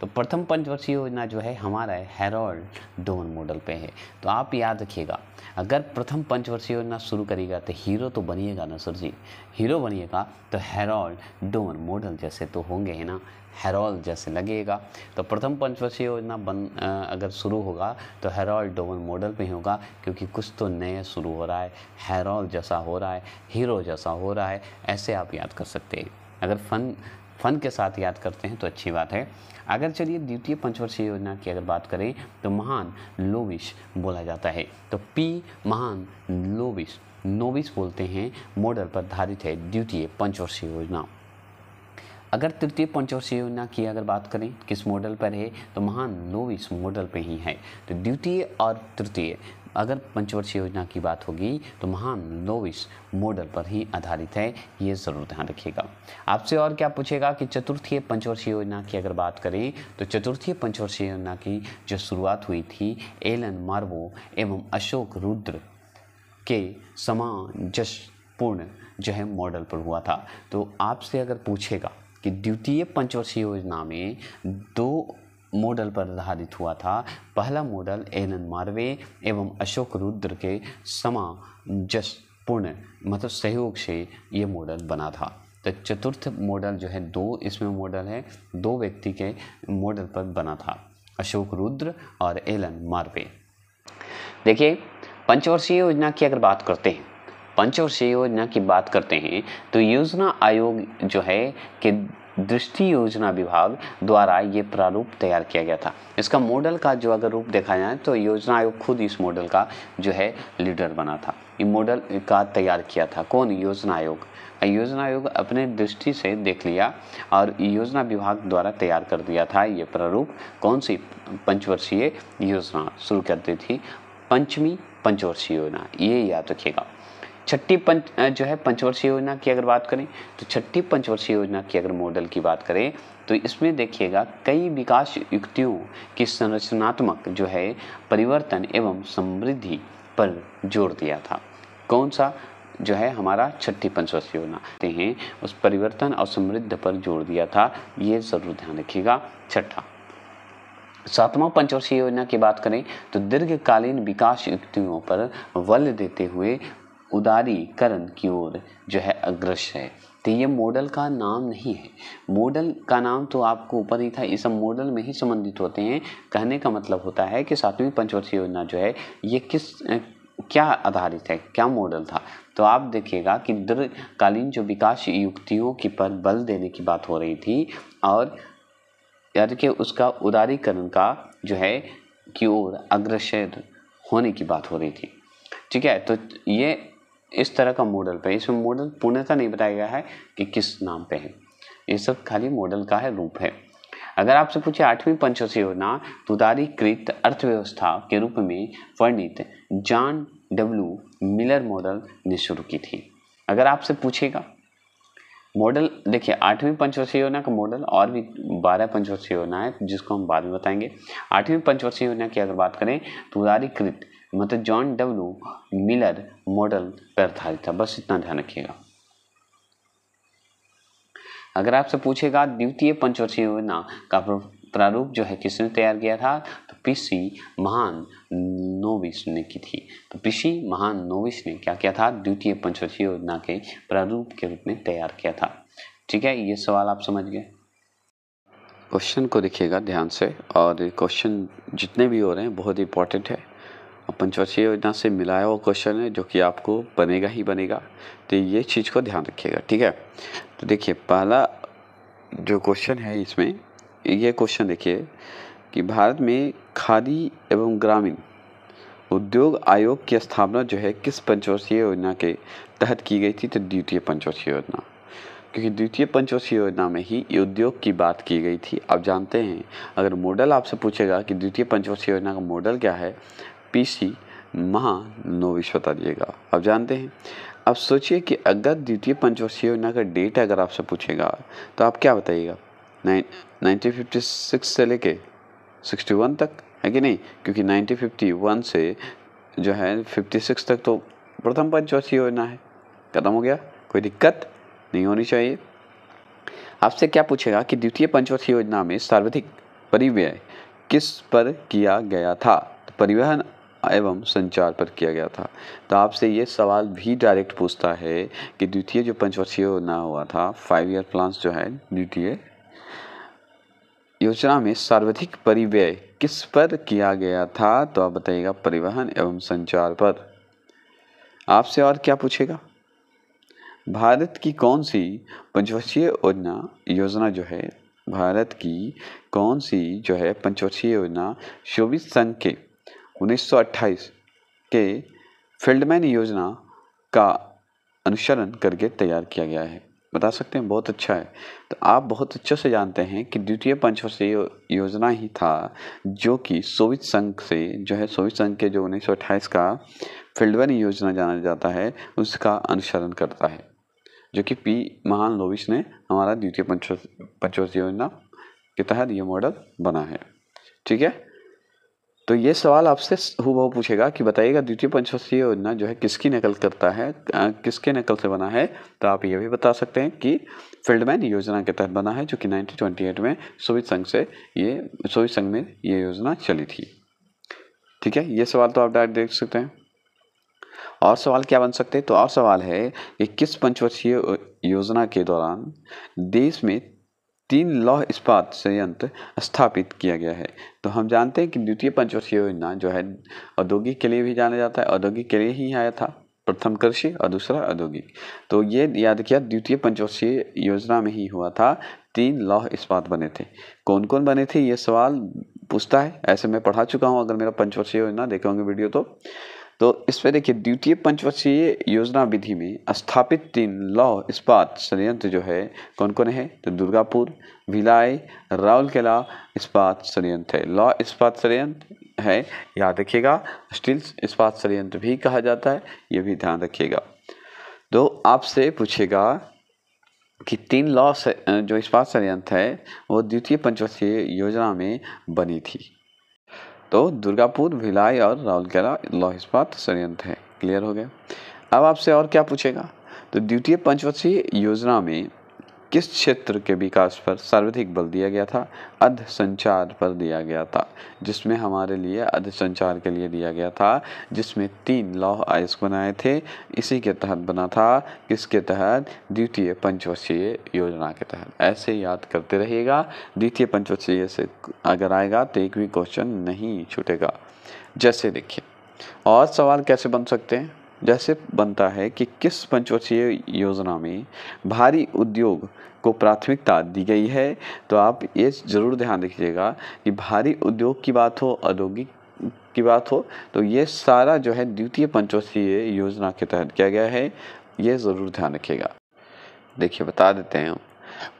Speaker 1: तो प्रथम पंचवर्षीय योजना जो है हमारा है हेरोल्ड डोन मॉडल पे है तो आप याद रखिएगा अगर प्रथम पंचवर्षीय योजना शुरू करिएगा तो हीरो तो बनिएगा ना सर जी हीरो बनिएगा तो हेरोल्ड डोन मॉडल जैसे तो होंगे है ना हेरोल्ड जैसे लगेगा तो प्रथम पंचवर्षीय योजना बन अगर शुरू होगा तो हेरोल्ड डोन मॉडल पे होगा क्योंकि कुछ तो नया शुरू हो रहा है हेरोल्ड जैसा हो रहा है हीरो जैसा हो रहा है ऐसे आप याद कर सकते हैं अगर फन फन के साथ याद करते हैं तो अच्छी बात है अगर चलिए द्वितीय पंचवर्षीय योजना की अगर बात करें तो महान लोविश बोला जाता है तो पी महान लोविश नोविश बोलते हैं मॉडल पर आधारित है द्वितीय पंचवर्षीय योजना अगर तृतीय पंचवर्षीय योजना की अगर बात करें किस मॉडल पर है तो महान नोविस मॉडल पे ही है तो द्वितीय और तृतीय अगर पंचवर्षीय योजना की बात होगी तो महान लोविस मॉडल पर ही आधारित है ये ज़रूर ध्यान रखिएगा आपसे और क्या पूछेगा कि चतुर्थीय पंचवर्षीय योजना की अगर बात करें तो चतुर्थीय पंचवर्षीय योजना की जो शुरुआत हुई थी एलन मार्वो एवं अशोक रुद्र के समाजपूर्ण जो है मॉडल पर हुआ था तो आपसे अगर पूछेगा कि द्वितीय पंचवर्षीय योजना में दो मॉडल पर आधारित हुआ था पहला मॉडल एनन मार्वे एवं अशोक रुद्र के पूर्ण मतलब सहयोग से ये मॉडल बना था तो चतुर्थ मॉडल जो है दो इसमें मॉडल है दो व्यक्ति के मॉडल पर बना था अशोक रुद्र और एलन मार्वे देखिए पंचवर्षीय योजना की अगर बात करते हैं पंचवर्षीय योजना की बात करते हैं तो योजना आयोग जो है कि दृष्टि योजना विभाग द्वारा ये प्रारूप तैयार किया गया था इसका मॉडल का जो अगर रूप देखा जाए तो योजना आयोग खुद इस मॉडल का जो है लीडर बना था ये मॉडल का तैयार किया था कौन योजना आयोग योजना आयोग अपने दृष्टि से देख लिया और योजना विभाग द्वारा तैयार कर दिया था ये प्रारूप कौन सी पंचवर्षीय योजना शुरू करती थी पंचमी पंचवर्षीय योजना ये याद रखिएगा छठी पंच जो है पंचवर्षीय योजना की अगर बात करें तो छठी पंचवर्षीय योजना की अगर मॉडल की बात करें तो इसमें देखिएगा कई विकास युक्तियों की संरचनात्मक जो है परिवर्तन एवं समृद्धि पर जोर दिया था कौन सा जो है हमारा छठी पंचवर्षीय योजना हैं उस परिवर्तन और समृद्ध पर जोर दिया था ये ज़रूर ध्यान रखिएगा छठा सातवां पंचवर्षीय योजना की बात करें तो दीर्घकालीन विकास युक्तियों पर बल देते हुए उदारीकरण की ओर जो है अग्रसर है तो ये मॉडल का नाम नहीं है मॉडल का नाम तो आपको ऊपर ही था ये सब मॉडल में ही संबंधित होते हैं कहने का मतलब होता है कि सातवीं पंचवर्षीय योजना जो है ये किस क्या आधारित है क्या मॉडल था तो आप देखिएगा कि दीर्घकालीन जो विकास युक्तियों की पर बल देने की बात हो रही थी और याद के उसका उदारीकरण का जो है की ओर अग्रसर होने की बात हो रही थी ठीक है तो ये इस तरह का मॉडल पे इसमें मॉडल पूर्णतः नहीं बताया गया है कि किस नाम पे है ये सब खाली मॉडल का है रूप है अगर आपसे पूछे आठवीं पंचवर्षीय योजना तुदारीकृत अर्थव्यवस्था के रूप में वर्णित जॉन डब्ल्यू मिलर मॉडल ने शुरू की थी अगर आपसे पूछेगा मॉडल देखिए आठवीं पंचवर्षीय योजना का मॉडल और भी बारह पंचवर्षीय योजना है जिसको हम बाद में बताएंगे आठवीं पंचवर्षीय योजना की अगर बात करें तुदारीकृत मतलब जॉन डब्ल्यू मिलर मॉडल पर आधारित था बस इतना ध्यान रखिएगा अगर आपसे पूछेगा द्वितीय पंचवर्षीय योजना का प्रारूप जो है किसने तैयार किया था तो पीसी महान नोविस ने की थी तो पीसी महान नोविस ने क्या किया था द्वितीय पंचवर्षीय योजना के प्रारूप के रूप में तैयार किया था ठीक है ये सवाल आप समझ गए क्वेश्चन को देखिएगा ध्यान से और क्वेश्चन जितने भी हो रहे हैं बहुत इंपॉर्टेंट है पंचवर्षीय योजना से मिलाया हुआ क्वेश्चन है जो कि आपको बनेगा ही बनेगा तो ये चीज़ को ध्यान रखिएगा ठीक है तो देखिए पहला जो क्वेश्चन है इसमें ये क्वेश्चन देखिए कि भारत में खादी एवं ग्रामीण उद्योग आयोग की स्थापना जो है किस पंचवर्षीय योजना के तहत की गई थी तो द्वितीय पंचवर्षीय योजना क्योंकि द्वितीय पंचवर्षीय योजना में ही उद्योग की बात की गई थी आप जानते हैं अगर मॉडल आपसे पूछेगा कि द्वितीय पंचवर्षीय योजना का मॉडल क्या है पीसी बता दिएगा अब जानते हैं अब सोचिए कि अगर द्वितीय पंचवर्षीय योजना का डेट अगर आपसे पूछेगा तो आप क्या बताइएगा नाइनटीन फिफ्टी सिक्स से लेके सिक्सटी वन तक है कि नहीं क्योंकि नाइनटीन फिफ्टी वन से जो है फिफ्टी सिक्स तक तो प्रथम पंचवर्षीय योजना है खत्म हो गया कोई दिक्कत नहीं होनी चाहिए आपसे क्या पूछेगा कि द्वितीय पंचवर्षीय योजना में सर्वाधिक परिव्यय किस पर किया गया था तो परिवहन एवं संचार पर किया गया था तो आपसे ये सवाल भी डायरेक्ट पूछता है कि द्वितीय जो पंचवर्षीय योजना हुआ था फाइव ईयर प्लान्स जो है द्वितीय योजना में सर्वाधिक परिव्यय किस पर किया गया था तो आप बताइएगा परिवहन एवं संचार पर आपसे और क्या पूछेगा भारत की कौन सी पंचवर्षीय योजना योजना जो है भारत की कौन सी जो है पंचवर्षीय योजना शोभित संघ के 1928 के फील्डमैन योजना का अनुसरण करके तैयार किया गया है बता सकते हैं बहुत अच्छा है तो आप बहुत अच्छे से जानते हैं कि द्वितीय पंचवर्षीय योजना ही था जो कि सोवियत संघ से जो है सोवियत संघ के जो 1928 का फील्डमैन योजना जाना जाता है उसका अनुसरण करता है जो कि पी महान लोविस ने हमारा द्वितीय पंचवर्षीय योजना के तहत ये मॉडल बना है ठीक है तो ये सवाल आपसे हु पूछेगा कि बताइएगा द्वितीय पंचवर्षीय योजना जो है किसकी नकल करता है किसके नकल से बना है तो आप ये भी बता सकते हैं कि फील्डमैन योजना के तहत बना है जो कि 1928 में सोवियत संघ से ये सोवियत संघ में ये योजना चली थी ठीक है ये सवाल तो आप डायरेक्ट देख सकते हैं और सवाल क्या बन सकते हैं तो और सवाल है कि किस पंचवर्षीय योजना के दौरान देश में तीन लौह इस्पात संयंत्र स्थापित किया गया है तो हम जानते हैं कि द्वितीय पंचवर्षीय योजना जो है औद्योगिक के लिए भी जाना जाता है औद्योगिक के लिए ही आया था प्रथम कृषि और दूसरा औद्योगिक तो ये याद किया द्वितीय पंचवर्षीय योजना में ही हुआ था तीन लौह इस्पात बने थे कौन कौन बने थे ये सवाल पूछता है ऐसे मैं पढ़ा चुका हूँ अगर मेरा पंचवर्षीय योजना देखे होंगे वीडियो तो तो इस पर देखिए द्वितीय पंचवर्षीय योजना विधि में स्थापित तीन लौह इस्पात संयंत्र जो है कौन कौन है तो दुर्गापुर भिलाई केला इस्पात संयंत्र है लौह इस्पात संयंत्र है याद रखिएगा स्टील इस्पात संयंत्र भी कहा जाता है ये भी ध्यान रखिएगा तो आपसे पूछेगा कि तीन लॉ जो इस्पात संयंत्र है वो द्वितीय पंचवर्षीय योजना में बनी थी तो दुर्गापुर भिलाई और राउलकेला लॉ इस्पात षडयंत्र है क्लियर हो गया अब आपसे और क्या पूछेगा तो द्वितीय पंचवर्षीय योजना में किस क्षेत्र के विकास पर सर्वाधिक बल दिया गया था अध संचार पर दिया गया था जिसमें हमारे लिए अध संचार के लिए दिया गया था जिसमें तीन लौह आयुक्त बनाए थे इसी के तहत बना था किसके तहत द्वितीय पंचवर्षीय योजना के तहत ऐसे याद करते रहिएगा द्वितीय पंचवर्षीय से अगर आएगा तो एक भी क्वेश्चन नहीं छूटेगा जैसे देखिए और सवाल कैसे बन सकते हैं जैसे बनता है कि किस पंचवर्षीय योजना में भारी उद्योग को प्राथमिकता दी गई है तो आप ये ज़रूर ध्यान रखिएगा कि भारी उद्योग की बात हो औद्योगिक की बात हो तो ये सारा जो है द्वितीय पंचवर्षीय योजना के तहत किया गया है ये ज़रूर ध्यान रखिएगा देखिए बता देते हैं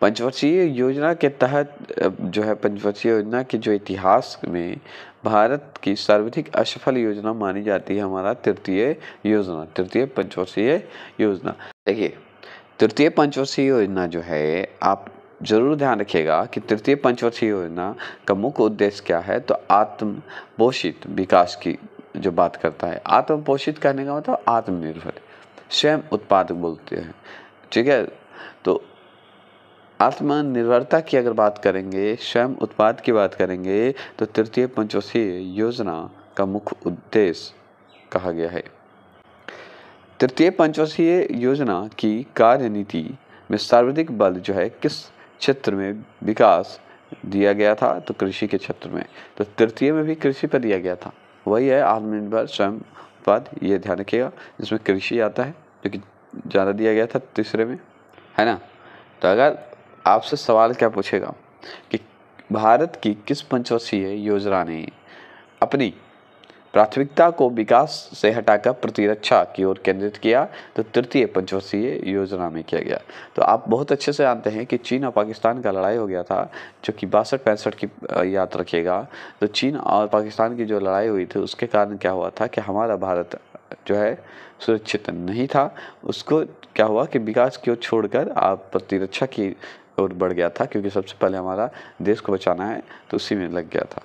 Speaker 1: पंचवर्षीय योजना के तहत जो है पंचवर्षीय योजना के जो इतिहास में भारत की सर्वाधिक असफल योजना मानी जाती है हमारा तृतीय योजना तृतीय पंचवर्षीय योजना देखिए तृतीय पंचवर्षीय योजना जो है आप जरूर ध्यान रखिएगा कि तृतीय पंचवर्षीय योजना का मुख्य उद्देश्य क्या है तो आत्म पोषित विकास की जो बात करता है आत्म पोषित कहने का मतलब आत्मनिर्भर स्वयं उत्पादक बोलते हैं ठीक है तो आत्मनिर्भरता की अगर बात करेंगे स्वयं उत्पाद की बात करेंगे तो तृतीय पंचवर्षीय योजना का मुख्य उद्देश्य कहा गया है तृतीय पंचवर्षीय योजना की कार्यनीति में सर्वाधिक बल जो है किस क्षेत्र में विकास दिया गया था तो कृषि के क्षेत्र में तो तृतीय में भी कृषि पर दिया गया था वही है आत्मनिर्भर स्वयं उत्पाद ये ध्यान रखिएगा जिसमें कृषि आता है जो कि ज़्यादा दिया गया था तीसरे में है ना तो अगर आपसे सवाल क्या पूछेगा कि भारत की किस पंचवर्षीय योजना ने अपनी प्राथमिकता को विकास से हटाकर प्रतिरक्षा की ओर केंद्रित किया तो तृतीय पंचवर्षीय योजना में किया गया तो आप बहुत अच्छे से जानते हैं कि चीन और पाकिस्तान का लड़ाई हो गया था जो कि बासठ पैंसठ की याद रखिएगा तो चीन और पाकिस्तान की जो लड़ाई हुई थी उसके कारण क्या हुआ था कि हमारा भारत जो है सुरक्षित नहीं था उसको क्या हुआ कि विकास की ओर छोड़कर आप प्रतिरक्षा की और बढ़ गया था क्योंकि सबसे पहले हमारा देश को बचाना है तो उसी में लग गया था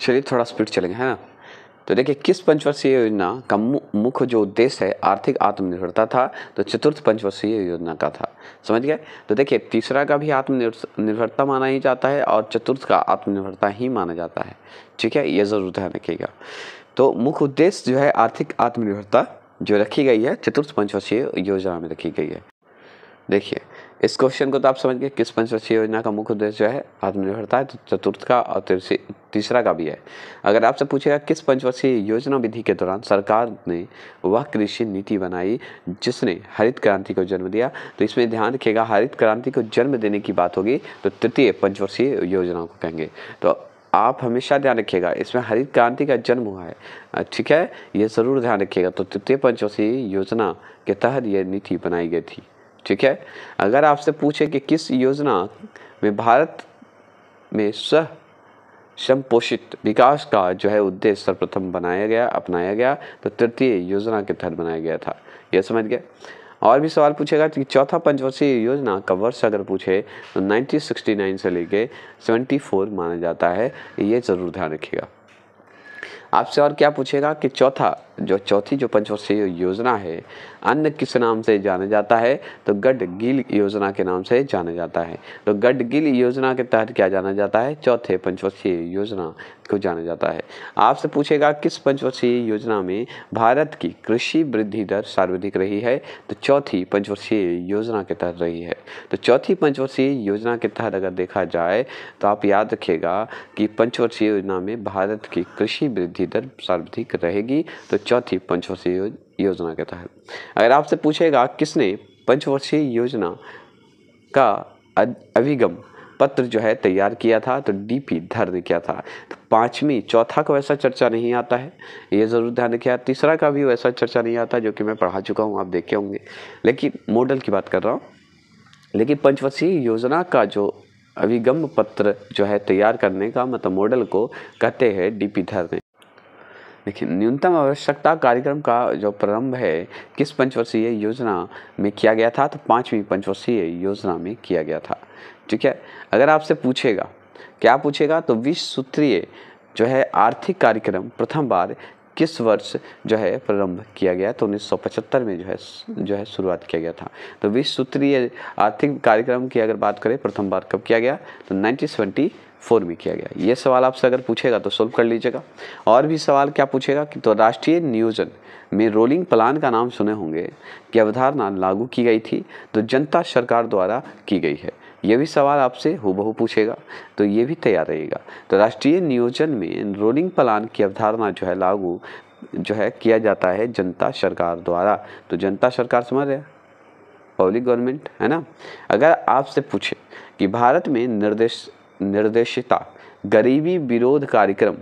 Speaker 1: चलिए थोड़ा स्पीड चलेंगे है ना तो देखिए किस पंचवर्षीय योजना का मुख्य जो उद्देश्य है आर्थिक आत्मनिर्भरता था तो चतुर्थ पंचवर्षीय योजना का था समझ गए तो देखिए तीसरा का भी आत्मनिर्भरता माना ही जाता है और चतुर्थ का आत्मनिर्भरता ही माना जाता है ठीक है ये ज़रूर ध्यान रखिएगा तो मुख्य उद्देश्य जो है आर्थिक आत्मनिर्भरता जो रखी गई है चतुर्थ पंचवर्षीय योजना में रखी गई है देखिए इस क्वेश्चन को तो आप समझ गए किस पंचवर्षीय योजना का मुख्य उद्देश्य है आत्मनिर्भरता है तो चतुर्थ का और तीसरा का भी है अगर आपसे पूछेगा किस पंचवर्षीय योजना विधि के दौरान सरकार ने वह कृषि नीति बनाई जिसने हरित क्रांति को जन्म दिया तो इसमें ध्यान रखिएगा हरित क्रांति को जन्म देने की बात होगी तो तृतीय पंचवर्षीय योजना को कहेंगे तो आप हमेशा ध्यान रखिएगा इसमें हरित क्रांति का जन्म हुआ है ठीक है ये ज़रूर ध्यान रखिएगा तो तृतीय पंचवर्षीय योजना के तहत ये नीति बनाई गई थी ठीक है अगर आपसे पूछे कि किस योजना में भारत में सह संपोषित विकास का जो है उद्देश्य सर्वप्रथम बनाया गया अपनाया गया तो तृतीय योजना के तहत बनाया गया था यह समझ गया और भी सवाल पूछेगा कि चौथा पंचवर्षीय योजना का वर्ष अगर पूछे तो 1969 से लेके 74 माना जाता है ये ज़रूर ध्यान रखिएगा आपसे और क्या पूछेगा कि चौथा जो चौथी जो पंचवर्षीय योजना है अन्य किस नाम से जाना जाता है तो गड गिल योजना के नाम से जाना जाता है तो गड गिल योजना के तहत क्या जाना जाता है चौथे पंचवर्षीय योजना को जाना जाता है आपसे पूछेगा किस पंचवर्षीय योजना में भारत की कृषि वृद्धि दर सर्वाधिक रही है तो चौथी पंचवर्षीय योजना के तहत रही है तो चौथी पंचवर्षीय योजना के तहत अगर देखा जाए तो आप याद रखिएगा कि पंचवर्षीय योजना में भारत की कृषि वृद्धि दर सर्वाधिक रहेगी तो चौथी पंचवर्षीय योजना के तहत अगर आपसे पूछेगा किसने पंचवर्षीय योजना का अभिगम पत्र जो है तैयार किया था तो डीपी धर ने किया था तो पाँचवीं चौथा का वैसा चर्चा नहीं आता है ये ज़रूर ध्यान रखिए तीसरा का भी वैसा चर्चा नहीं आता जो कि मैं पढ़ा चुका हूँ आप देखे होंगे लेकिन मॉडल की बात कर रहा हूँ लेकिन पंचवर्षीय योजना का जो अभिगम पत्र जो है तैयार करने का मतलब मॉडल को कहते हैं डी धर ने देखिए न्यूनतम आवश्यकता कार्यक्रम का जो प्रारंभ है किस पंचवर्षीय योजना में किया गया था तो पाँचवीं पंचवर्षीय योजना में किया गया था ठीक है अगर आपसे पूछेगा क्या पूछेगा तो विश्व सूत्रीय जो है आर्थिक कार्यक्रम प्रथम बार किस वर्ष जो है प्रारंभ किया गया तो 1975 में जो है जो है शुरुआत किया गया था तो विश्व सूत्रीय आर्थिक कार्यक्रम की अगर बात करें प्रथम बार कब किया गया तो नाइनटीन फोर में किया गया ये सवाल आपसे अगर पूछेगा तो सोल्व कर लीजिएगा और भी सवाल क्या पूछेगा कि तो राष्ट्रीय नियोजन में रोलिंग प्लान का नाम सुने होंगे कि अवधारणा लागू की गई थी तो जनता सरकार द्वारा की गई है ये भी सवाल आपसे हूबहू पूछेगा तो ये भी तैयार रहेगा तो राष्ट्रीय नियोजन में रोलिंग प्लान की अवधारणा जो है लागू जो है किया जाता है जनता सरकार द्वारा तो जनता सरकार समझ रहे पब्लिक गवर्नमेंट है ना अगर आपसे पूछे कि भारत में निर्देश निर्देशिता गरीबी विरोध कार्यक्रम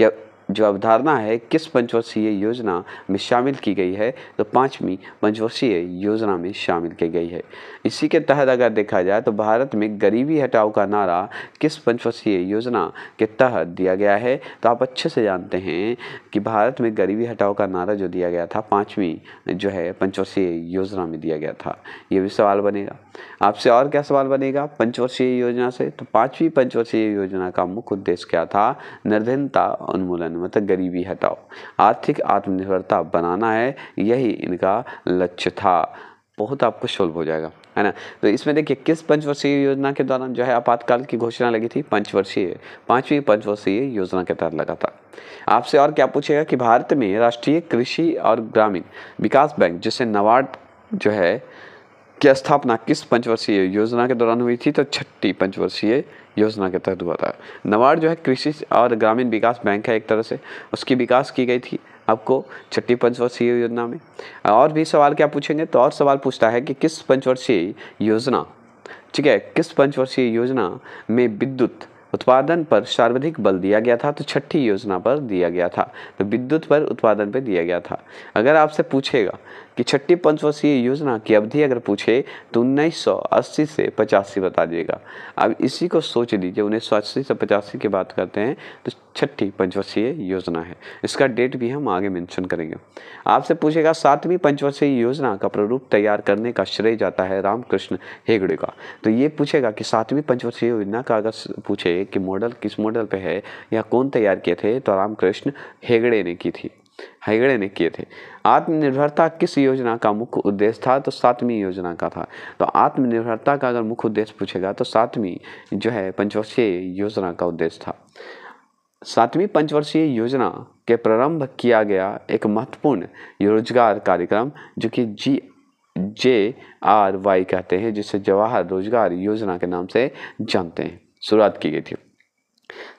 Speaker 1: के जो अवधारणा है किस पंचवर्षीय योजना में शामिल की गई है तो पाँचवीं पंचवर्षीय योजना में शामिल की गई है इसी के तहत अगर देखा जाए तो भारत में गरीबी हटाओ का नारा किस पंचवर्षीय योजना के तहत दिया गया है तो आप अच्छे से जानते हैं कि भारत में गरीबी हटाओ का नारा जो दिया गया था पाँचवीं जो है पंचवर्षीय योजना में दिया गया था ये भी सवाल बनेगा आपसे और क्या सवाल बनेगा पंचवर्षीय योजना से तो पाँचवीं पंचवर्षीय योजना का मुख्य उद्देश्य क्या था निर्धनता उन्मूलन मतलब गरीबी हटाओ आर्थिक आत्मनिर्भरता बनाना है यही इनका लक्ष्य था बहुत आपको सुलभ हो जाएगा है ना तो इसमें देखिए किस पंचवर्षीय योजना के दौरान जो है आपातकाल की घोषणा लगी थी पंचवर्षीय पांचवी पंचवर्षीय योजना के तहत लगा था आपसे और क्या पूछेगा कि भारत में राष्ट्रीय कृषि और ग्रामीण विकास बैंक जिसे नवार्ड जो है की स्थापना किस पंचवर्षीय योजना के दौरान हुई थी तो छठी पंचवर्षीय योजना के तहत हुआ था नवार्ड जो है कृषि और ग्रामीण विकास बैंक है एक तरह से उसकी विकास की गई थी आपको छठी पंचवर्षीय योजना में और भी सवाल क्या पूछेंगे तो और सवाल पूछता है कि किस पंचवर्षीय योजना ठीक है किस पंचवर्षीय योजना में विद्युत उत्पादन पर सर्वाधिक बल दिया गया था तो छठी योजना पर दिया गया था तो विद्युत पर उत्पादन पर दिया गया था अगर आपसे पूछेगा कि छठी पंचवर्षीय योजना की अवधि अगर पूछे तो उन्नीस से पचासी बता दिएगा अब इसी को सोच लीजिए उन्नीस सौ अस्सी से पचासी की बात करते हैं तो छठी पंचवर्षीय योजना है इसका डेट भी हम आगे मेंशन करेंगे आपसे पूछेगा सातवीं पंचवर्षीय योजना का प्रारूप तैयार करने का श्रेय जाता है रामकृष्ण हेगड़े का तो ये पूछेगा कि सातवीं पंचवर्षीय योजना का अगर पूछे कि मॉडल किस मॉडल पर है या कौन तैयार किए थे तो रामकृष्ण हेगड़े ने की थी हेगड़े ने किए थे आत्मनिर्भरता किस योजना का मुख्य उद्देश्य था तो सातवीं योजना का था तो आत्मनिर्भरता का अगर मुख्य उद्देश्य पूछेगा तो सातवीं जो है पंचवर्षीय योजना का उद्देश्य था सातवीं पंचवर्षीय योजना के प्रारंभ किया गया एक महत्वपूर्ण रोजगार कार्यक्रम जो कि जी जे आर वाई कहते हैं जिसे जवाहर रोजगार योजना के नाम से जानते हैं शुरुआत की गई थी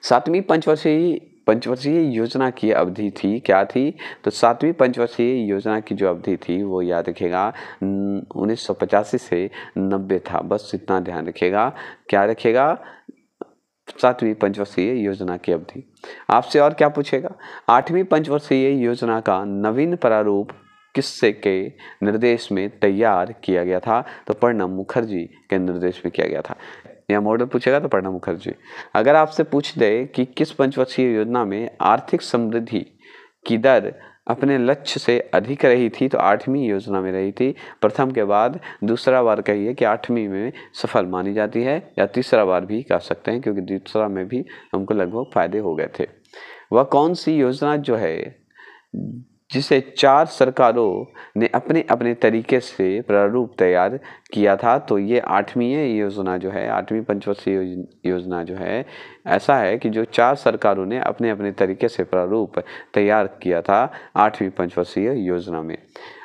Speaker 1: सातवीं पंचवर्षीय पंचवर्षीय योजना की अवधि थी क्या थी तो सातवीं पंचवर्षीय योजना की जो अवधि थी वो याद रखेगा उन्नीस से नब्बे था बस इतना ध्यान रखेगा क्या रखेगा सातवीं पंचवर्षीय योजना की अवधि आपसे और क्या पूछेगा आठवीं पंचवर्षीय योजना का नवीन प्रारूप किस्से के निर्देश में तैयार किया गया था तो प्रणब मुखर्जी के निर्देश में किया गया था या मॉडल तो पूछेगा तो प्रणब मुखर्जी अगर आपसे पूछ दे कि किस पंचवर्षीय योजना में आर्थिक समृद्धि की दर अपने लक्ष्य से अधिक रही थी तो आठवीं योजना में रही थी प्रथम के बाद दूसरा बार कहिए कि आठवीं में सफल मानी जाती है या तीसरा बार भी कह सकते हैं क्योंकि दूसरा में भी हमको लगभग फायदे हो गए थे वह कौन सी योजना जो है जिसे चार सरकारों ने अपने अपने तरीके से प्रारूप तैयार किया था तो ये आठवीं योजना जो है आठवीं पंचवर्षीय योजना जो है ऐसा है कि जो चार सरकारों ने अपने अपने तरीके से प्रारूप तैयार किया था आठवीं पंचवर्षीय योजना में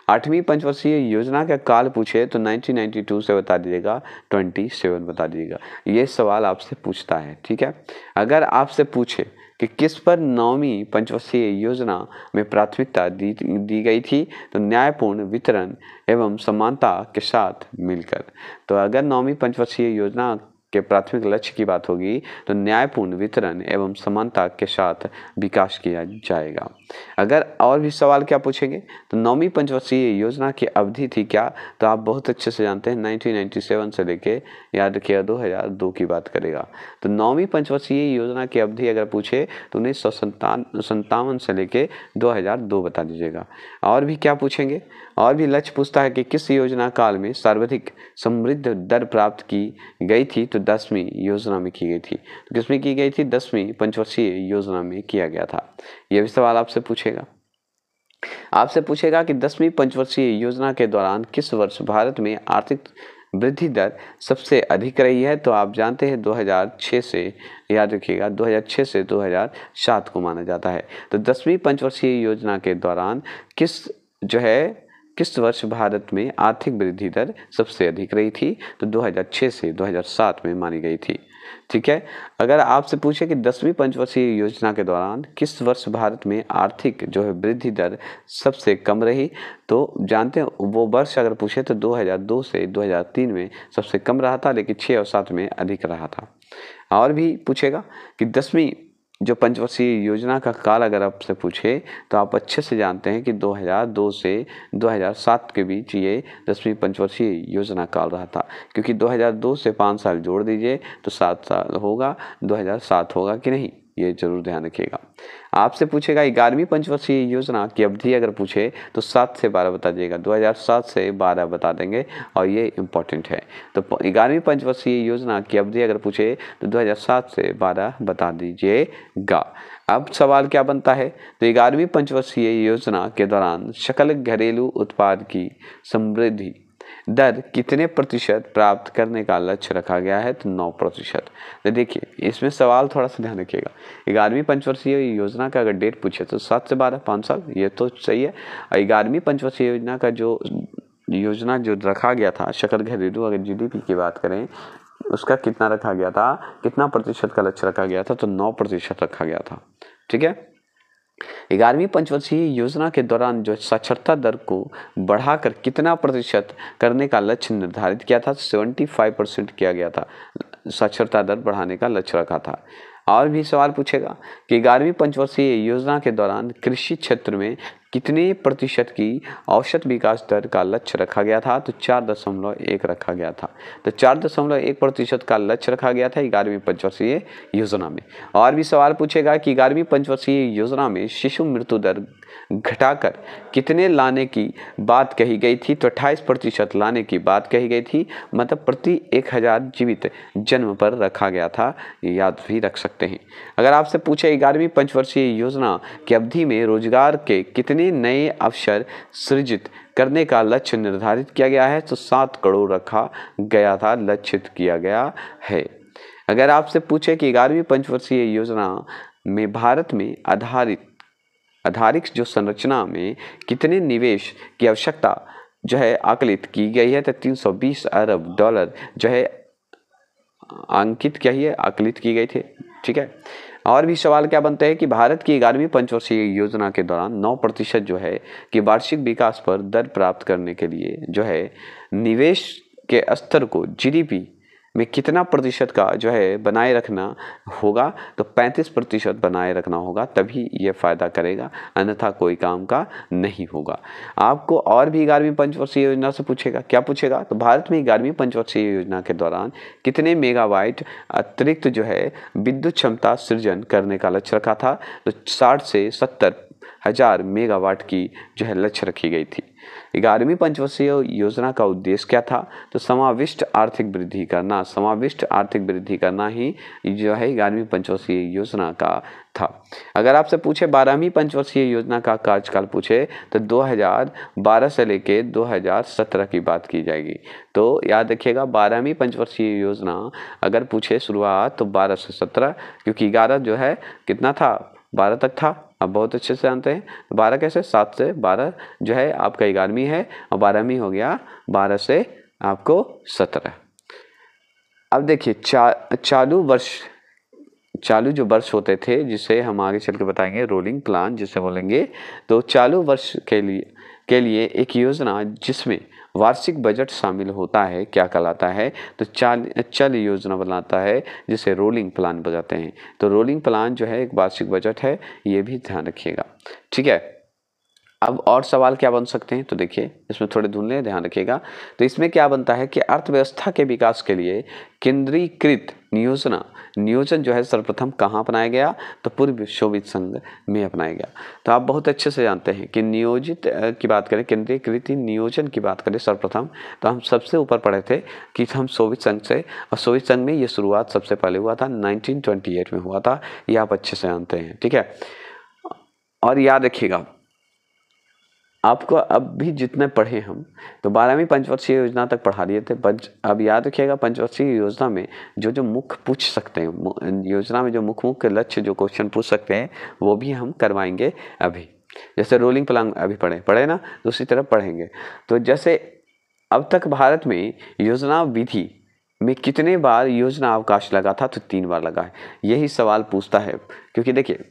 Speaker 1: आठवीं पंचवर्षीय योजना का काल पूछे तो 1992 से बता दीजिएगा 27 बता दीजिएगा ये सवाल आपसे पूछता है ठीक है अगर आपसे पूछे कि किस पर नौवीं पंचवर्षीय योजना में प्राथमिकता दी दी गई थी तो न्यायपूर्ण वितरण एवं समानता के साथ मिलकर तो अगर नौवीं पंचवर्षीय योजना के प्राथमिक लक्ष्य की बात होगी तो न्यायपूर्ण वितरण एवं समानता के साथ विकास किया जाएगा अगर और भी सवाल क्या पूछेंगे तो नौवीं पंचवर्षीय योजना की अवधि थी क्या तो आप बहुत अच्छे से जानते हैं 1997 से लेके याद दो हज़ार दो की बात करेगा तो नौवीं पंचवर्षीय योजना की अवधि अगर पूछे तो उन्नीस सौ संतावन से लेके दो बता दीजिएगा और भी क्या पूछेंगे और भी लक्ष्य पूछता है कि किस योजना काल में सर्वाधिक समृद्ध दर प्राप्त की गई थी तो दसवीं योजना में की गई थी तो किसमें की गई थी दसवीं पंचवर्षीय योजना में किया गया था यह भी सवाल आपसे पूछेगा आपसे पूछेगा कि दसवीं पंचवर्षीय योजना के दौरान किस वर्ष भारत में आर्थिक वृद्धि दर सबसे अधिक रही है तो आप जानते हैं 2006 से याद रखिएगा 2006 से 2007 को माना जाता है तो दसवीं पंचवर्षीय योजना के दौरान किस जो है किस वर्ष भारत में आर्थिक वृद्धि दर सबसे अधिक रही थी तो 2006 से 2007 में मानी गई थी ठीक है अगर आपसे पूछे कि दसवीं पंचवर्षीय योजना के दौरान किस वर्ष भारत में आर्थिक जो है वृद्धि दर सबसे कम रही तो जानते हैं वो वर्ष अगर पूछे तो 2002 से 2003 में सबसे कम रहा था लेकिन छः और सात में अधिक रहा था और भी पूछेगा कि दसवीं जो पंचवर्षीय योजना का काल अगर आपसे पूछे तो आप अच्छे से जानते हैं कि 2002 से 2007 के बीच ये दसवीं पंचवर्षीय योजना काल रहा था क्योंकि 2002 से पाँच साल जोड़ दीजिए तो सात साल होगा 2007 होगा कि नहीं ये जरूर ध्यान रखिएगा आपसे पूछेगा ग्यारहवीं पंचवर्षीय योजना की अवधि अगर पूछे तो सात से बारह बता दिएगा 2007 से बारह बता देंगे और ये इम्पोर्टेंट है तो ग्यारहवीं पंचवर्षीय योजना की अवधि अगर पूछे तो 2007 से बारह बता दीजिएगा अब सवाल क्या बनता है तो ग्यारहवीं पंचवर्षीय योजना के दौरान सकल घरेलू उत्पाद की समृद्धि दर कितने प्रतिशत प्राप्त करने का लक्ष्य रखा गया है तो नौ प्रतिशत तो देखिए इसमें सवाल थोड़ा सा ध्यान रखिएगा ग्यारहवीं पंचवर्षीय योजना का अगर डेट पूछे तो सात से बारह पाँच साल ये तो सही है और ग्यारहवीं पंचवर्षीय योजना का जो योजना जो रखा गया था शकल घरेलू अगर जीडीपी की बात करें उसका कितना रखा गया था कितना प्रतिशत का लक्ष्य रखा गया था तो नौ प्रतिशत रखा गया था ठीक है ग्यारहवीं पंचवर्षीय योजना के दौरान जो साक्षरता दर को बढ़ाकर कितना प्रतिशत करने का लक्ष्य निर्धारित किया था सेवेंटी फाइव परसेंट किया गया था साक्षरता दर बढ़ाने का लक्ष्य रखा था और भी सवाल पूछेगा कि ग्यारहवीं पंचवर्षीय योजना के दौरान कृषि क्षेत्र में कितने प्रतिशत की औसत विकास दर का लक्ष्य रखा गया था तो चार दशमलव एक रखा गया था तो चार दशमलव एक प्रतिशत का लक्ष्य रखा गया था ग्यारहवीं पंचवर्षीय योजना में और भी सवाल पूछेगा कि ग्यारहवीं पंचवर्षीय योजना में शिशु मृत्यु दर घटाकर कितने लाने की बात कही गई थी तो अट्ठाईस प्रतिशत लाने की बात कही गई थी मतलब प्रति एक हज़ार जीवित जन्म पर रखा गया था याद भी रख सकते हैं अगर आपसे पूछे ग्यारहवीं पंचवर्षीय योजना की अवधि में रोजगार के कितने नए अवसर सृजित करने का लक्ष्य निर्धारित किया गया है तो सात करोड़ रखा गया था लक्षित किया गया है अगर आपसे पूछे कि ग्यारहवीं पंचवर्षीय योजना में भारत में आधारित आधारित जो संरचना में कितने निवेश की आवश्यकता जो है आकलित की गई है तो 320 अरब डॉलर जो है अंकित क्या है आकलित की गई थी ठीक है और भी सवाल क्या बनते हैं कि भारत की ग्यारहवीं पंचवर्षीय योजना के दौरान नौ प्रतिशत जो है कि वार्षिक विकास पर दर प्राप्त करने के लिए जो है निवेश के स्तर को जीडीपी में कितना प्रतिशत का जो है बनाए रखना होगा तो 35 प्रतिशत बनाए रखना होगा तभी यह फ़ायदा करेगा अन्यथा कोई काम का नहीं होगा आपको और भी ग्यारहवीं पंचवर्षीय योजना से पूछेगा क्या पूछेगा तो भारत में ग्यारहवीं पंचवर्षीय योजना के दौरान कितने मेगावाइट अतिरिक्त जो है विद्युत क्षमता सृजन करने का लक्ष्य रखा था तो साठ से सत्तर हज़ार मेगावाट की जो है लक्ष्य रखी गई थी ग्यारहवीं पंचवर्षीय योजना का उद्देश्य क्या था तो समाविष्ट आर्थिक वृद्धि करना समाविष्ट आर्थिक वृद्धि करना ही जो है ग्यारहवीं पंचवर्षीय योजना का था अगर आपसे पूछे बारहवीं पंचवर्षीय योजना का कार्यकाल पूछे तो 2012 से लेके 2017 की बात की जाएगी तो याद रखिएगा बारहवीं पंचवर्षीय योजना अगर पूछे शुरुआत तो बारह से सत्रह क्योंकि ग्यारह जो है कितना था बारह तक था आप बहुत अच्छे से जानते हैं बारह कैसे सात से बारह जो है आपका ग्यारहवीं है और बारहवीं हो गया बारह से आपको सत्रह अब देखिए चा चालू वर्ष चालू जो वर्ष होते थे जिसे हम आगे चल के बताएंगे रोलिंग प्लान जिसे बोलेंगे तो चालू वर्ष के लिए के लिए एक योजना जिसमें वार्षिक बजट शामिल होता है क्या कहलाता है तो चाल चल योजना बनाता है जिसे रोलिंग प्लान बताते हैं तो रोलिंग प्लान जो है एक वार्षिक बजट है ये भी ध्यान रखिएगा ठीक है अब और सवाल क्या बन सकते हैं तो देखिए इसमें थोड़े धुन लें ध्यान रखिएगा तो इसमें क्या बनता है कि अर्थव्यवस्था के विकास के लिए केंद्रीकृत नियोजना नियोजन जो है सर्वप्रथम कहाँ अपनाया गया तो पूर्व विश्वविद संघ में अपनाया गया तो आप बहुत अच्छे से जानते हैं कि नियोजित की बात करें केंद्रीयकृत नियोजन की बात करें सर्वप्रथम तो हम सबसे ऊपर पढ़े थे कि हम सोवियत संघ से और सोवियत संघ में ये शुरुआत सबसे पहले हुआ था 1928 में हुआ था ये आप अच्छे से जानते हैं ठीक है और याद रखिएगा आपको अब भी जितने पढ़े हम तो बारहवीं पंचवर्षीय योजना तक पढ़ा दिए थे पंच अब याद रखिएगा पंचवर्षीय योजना में जो जो मुख्य पूछ सकते हैं योजना में जो मुख्य मुख्य लक्ष्य जो क्वेश्चन पूछ सकते हैं वो भी हम करवाएंगे अभी जैसे रोलिंग प्लान अभी पढ़े पढ़े ना दूसरी तरफ पढ़ेंगे तो जैसे अब तक भारत में योजना विधि में कितने बार योजना अवकाश लगा था तो तीन बार लगा है यही सवाल पूछता है क्योंकि देखिए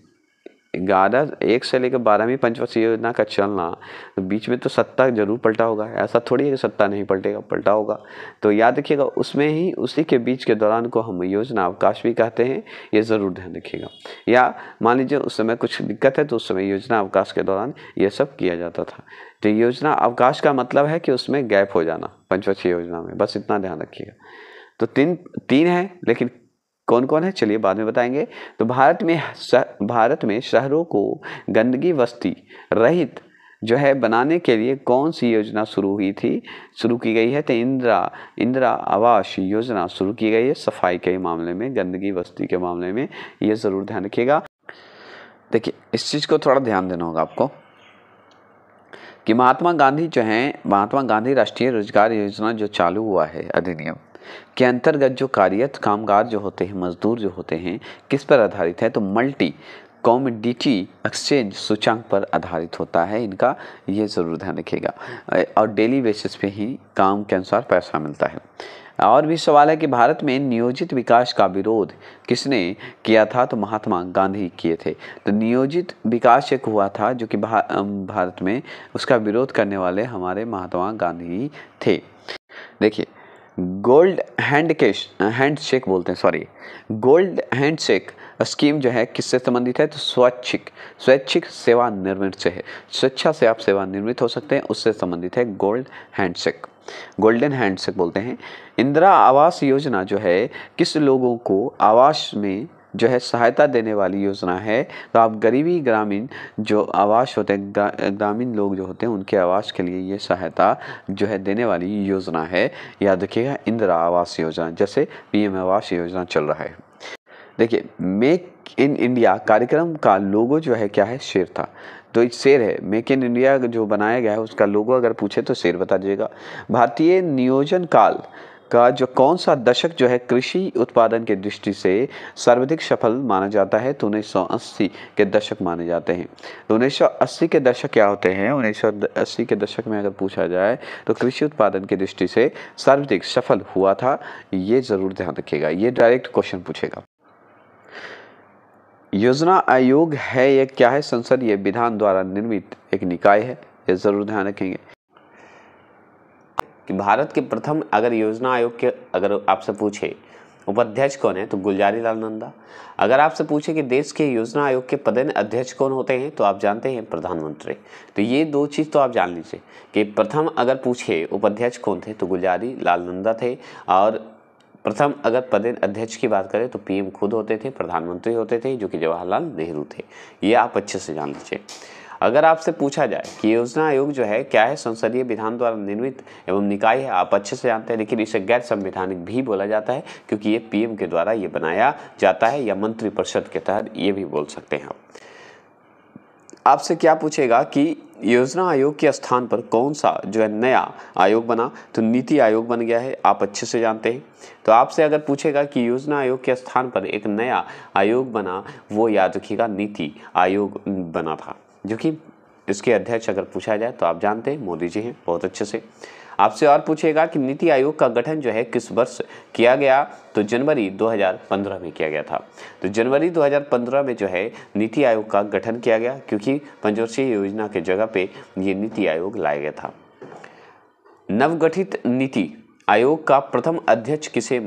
Speaker 1: ग्यारह एक से लेकर बारहवीं पंचवर्षीय योजना का चलना तो बीच में तो सत्ता जरूर पलटा होगा ऐसा थोड़ी है कि सत्ता नहीं पलटेगा पलटा होगा तो याद रखिएगा उसमें ही उसी के बीच के दौरान को हम योजना अवकाश भी कहते हैं ये ज़रूर ध्यान रखिएगा या मान लीजिए उस समय कुछ दिक्कत है तो उस समय योजना अवकाश के दौरान ये सब किया जाता था तो योजना अवकाश का मतलब है कि उसमें गैप हो जाना पंचवर्षीय योजना में बस इतना ध्यान रखिएगा तो तीन तीन है लेकिन कौन कौन है चलिए बाद में बताएंगे तो भारत में भारत में शहरों को गंदगी वस्ती रहित जो है बनाने के लिए कौन सी योजना शुरू हुई थी शुरू की गई है तो इंदिरा इंदिरा आवास योजना शुरू की गई है सफाई के मामले में गंदगी वस्ती के मामले में ये ज़रूर ध्यान रखिएगा देखिए इस चीज़ को थोड़ा ध्यान देना होगा आपको कि महात्मा गांधी जो हैं महात्मा गांधी राष्ट्रीय रोजगार योजना जो चालू हुआ है अधिनियम के अंतर्गत जो कार्यरत कामगार जो होते हैं मजदूर जो होते हैं किस पर आधारित है तो मल्टी कॉमोडिटी एक्सचेंज सूचांक पर आधारित होता है इनका ये ज़रूर ध्यान रखिएगा और डेली बेसिस पे ही काम के अनुसार पैसा मिलता है और भी सवाल है कि भारत में नियोजित विकास का विरोध किसने किया था तो महात्मा गांधी किए थे तो नियोजित विकास एक हुआ था जो कि भारत में उसका विरोध करने वाले हमारे महात्मा गांधी थे देखिए gold hand cash hand shake बोलते हैं sorry gold hand shake scheme जो है किससे संबंधित है तो स्वैच्छिक स्वैच्छिक सेवा निर्मित से है स्वेच्छा से आप सेवा निर्मित हो सकते हैं उससे संबंधित है गोल्ड हैंडशेक गोल्डन हैंडसेक बोलते हैं इंदिरा आवास योजना जो है किस लोगों को आवास में जो है सहायता देने वाली योजना है तो आप गरीबी ग्रामीण जो आवास होते हैं ग्रामीण लोग जो होते हैं उनके आवास के लिए ये सहायता जो है देने वाली योजना है याद रखिएगा इंदिरा आवास योजना जैसे पीएम आवास योजना चल रहा है देखिए मेक इन इंडिया कार्यक्रम का लोगो जो है क्या है शेर था तो एक शेर है मेक इन इंडिया जो बनाया गया है उसका लोगो अगर पूछे तो शेर बता दीजिएगा भारतीय नियोजन काल का जो कौन सा दशक जो है कृषि उत्पादन के दृष्टि से सर्वाधिक सफल माना जाता है तो उन्नीस सौ अस्सी के दशक माने जाते हैं तो उन्नीस सौ अस्सी के दशक क्या होते हैं उन्नीस सौ अस्सी के दशक में अगर पूछा जाए तो कृषि उत्पादन की दृष्टि से सर्वाधिक सफल हुआ था ये ज़रूर ध्यान रखिएगा ये डायरेक्ट क्वेश्चन पूछेगा योजना आयोग है यह क्या है संसदीय विधान द्वारा निर्मित एक निकाय है ये ज़रूर ध्यान रखेंगे कि भारत के प्रथम अगर योजना आयोग के अगर आपसे पूछे उपाध्यक्ष कौन है तो गुलजारी लाल नंदा अगर आपसे पूछे कि देश के योजना आयोग के पदेन अध्यक्ष कौन होते हैं तो आप जानते हैं प्रधानमंत्री तो ये दो चीज़ तो आप जान लीजिए कि प्रथम अगर पूछे उपाध्यक्ष कौन थे तो गुलजारी लाल नंदा थे और प्रथम अगर पदेन अध्यक्ष की बात करें तो पीएम खुद होते थे प्रधानमंत्री होते थे जो कि जवाहरलाल नेहरू थे ये आप अच्छे से जान लीजिए अगर आपसे पूछा जाए कि योजना आयोग जो है क्या है संसदीय विधान द्वारा निर्मित एवं निकाय है आप अच्छे से जानते हैं लेकिन इसे गैर संवैधानिक भी बोला जाता है क्योंकि ये पीएम के द्वारा ये बनाया जाता है या मंत्रिपरिषद के तहत ये भी बोल सकते हैं आपसे क्या पूछेगा कि योजना आयोग के स्थान पर कौन सा जो है नया आयोग बना तो नीति आयोग बन गया है आप अच्छे से जानते हैं तो आपसे अगर पूछेगा कि योजना आयोग के स्थान पर एक नया आयोग बना वो याद रखिएगा नीति आयोग बना था जो कि इसके अध्यक्ष अगर पूछा जाए तो आप जानते हैं मोदी जी हैं बहुत अच्छे से आपसे और पूछेगा कि नीति आयोग का गठन जो है किस वर्ष किया गया तो जनवरी 2015 में किया गया था तो जनवरी 2015 में जो है नीति आयोग का गठन किया गया क्योंकि पंचवर्षीय योजना के जगह पे ये नीति आयोग लाया गया था नवगठित नीति आयोग का प्रथम अध्यक्ष किसे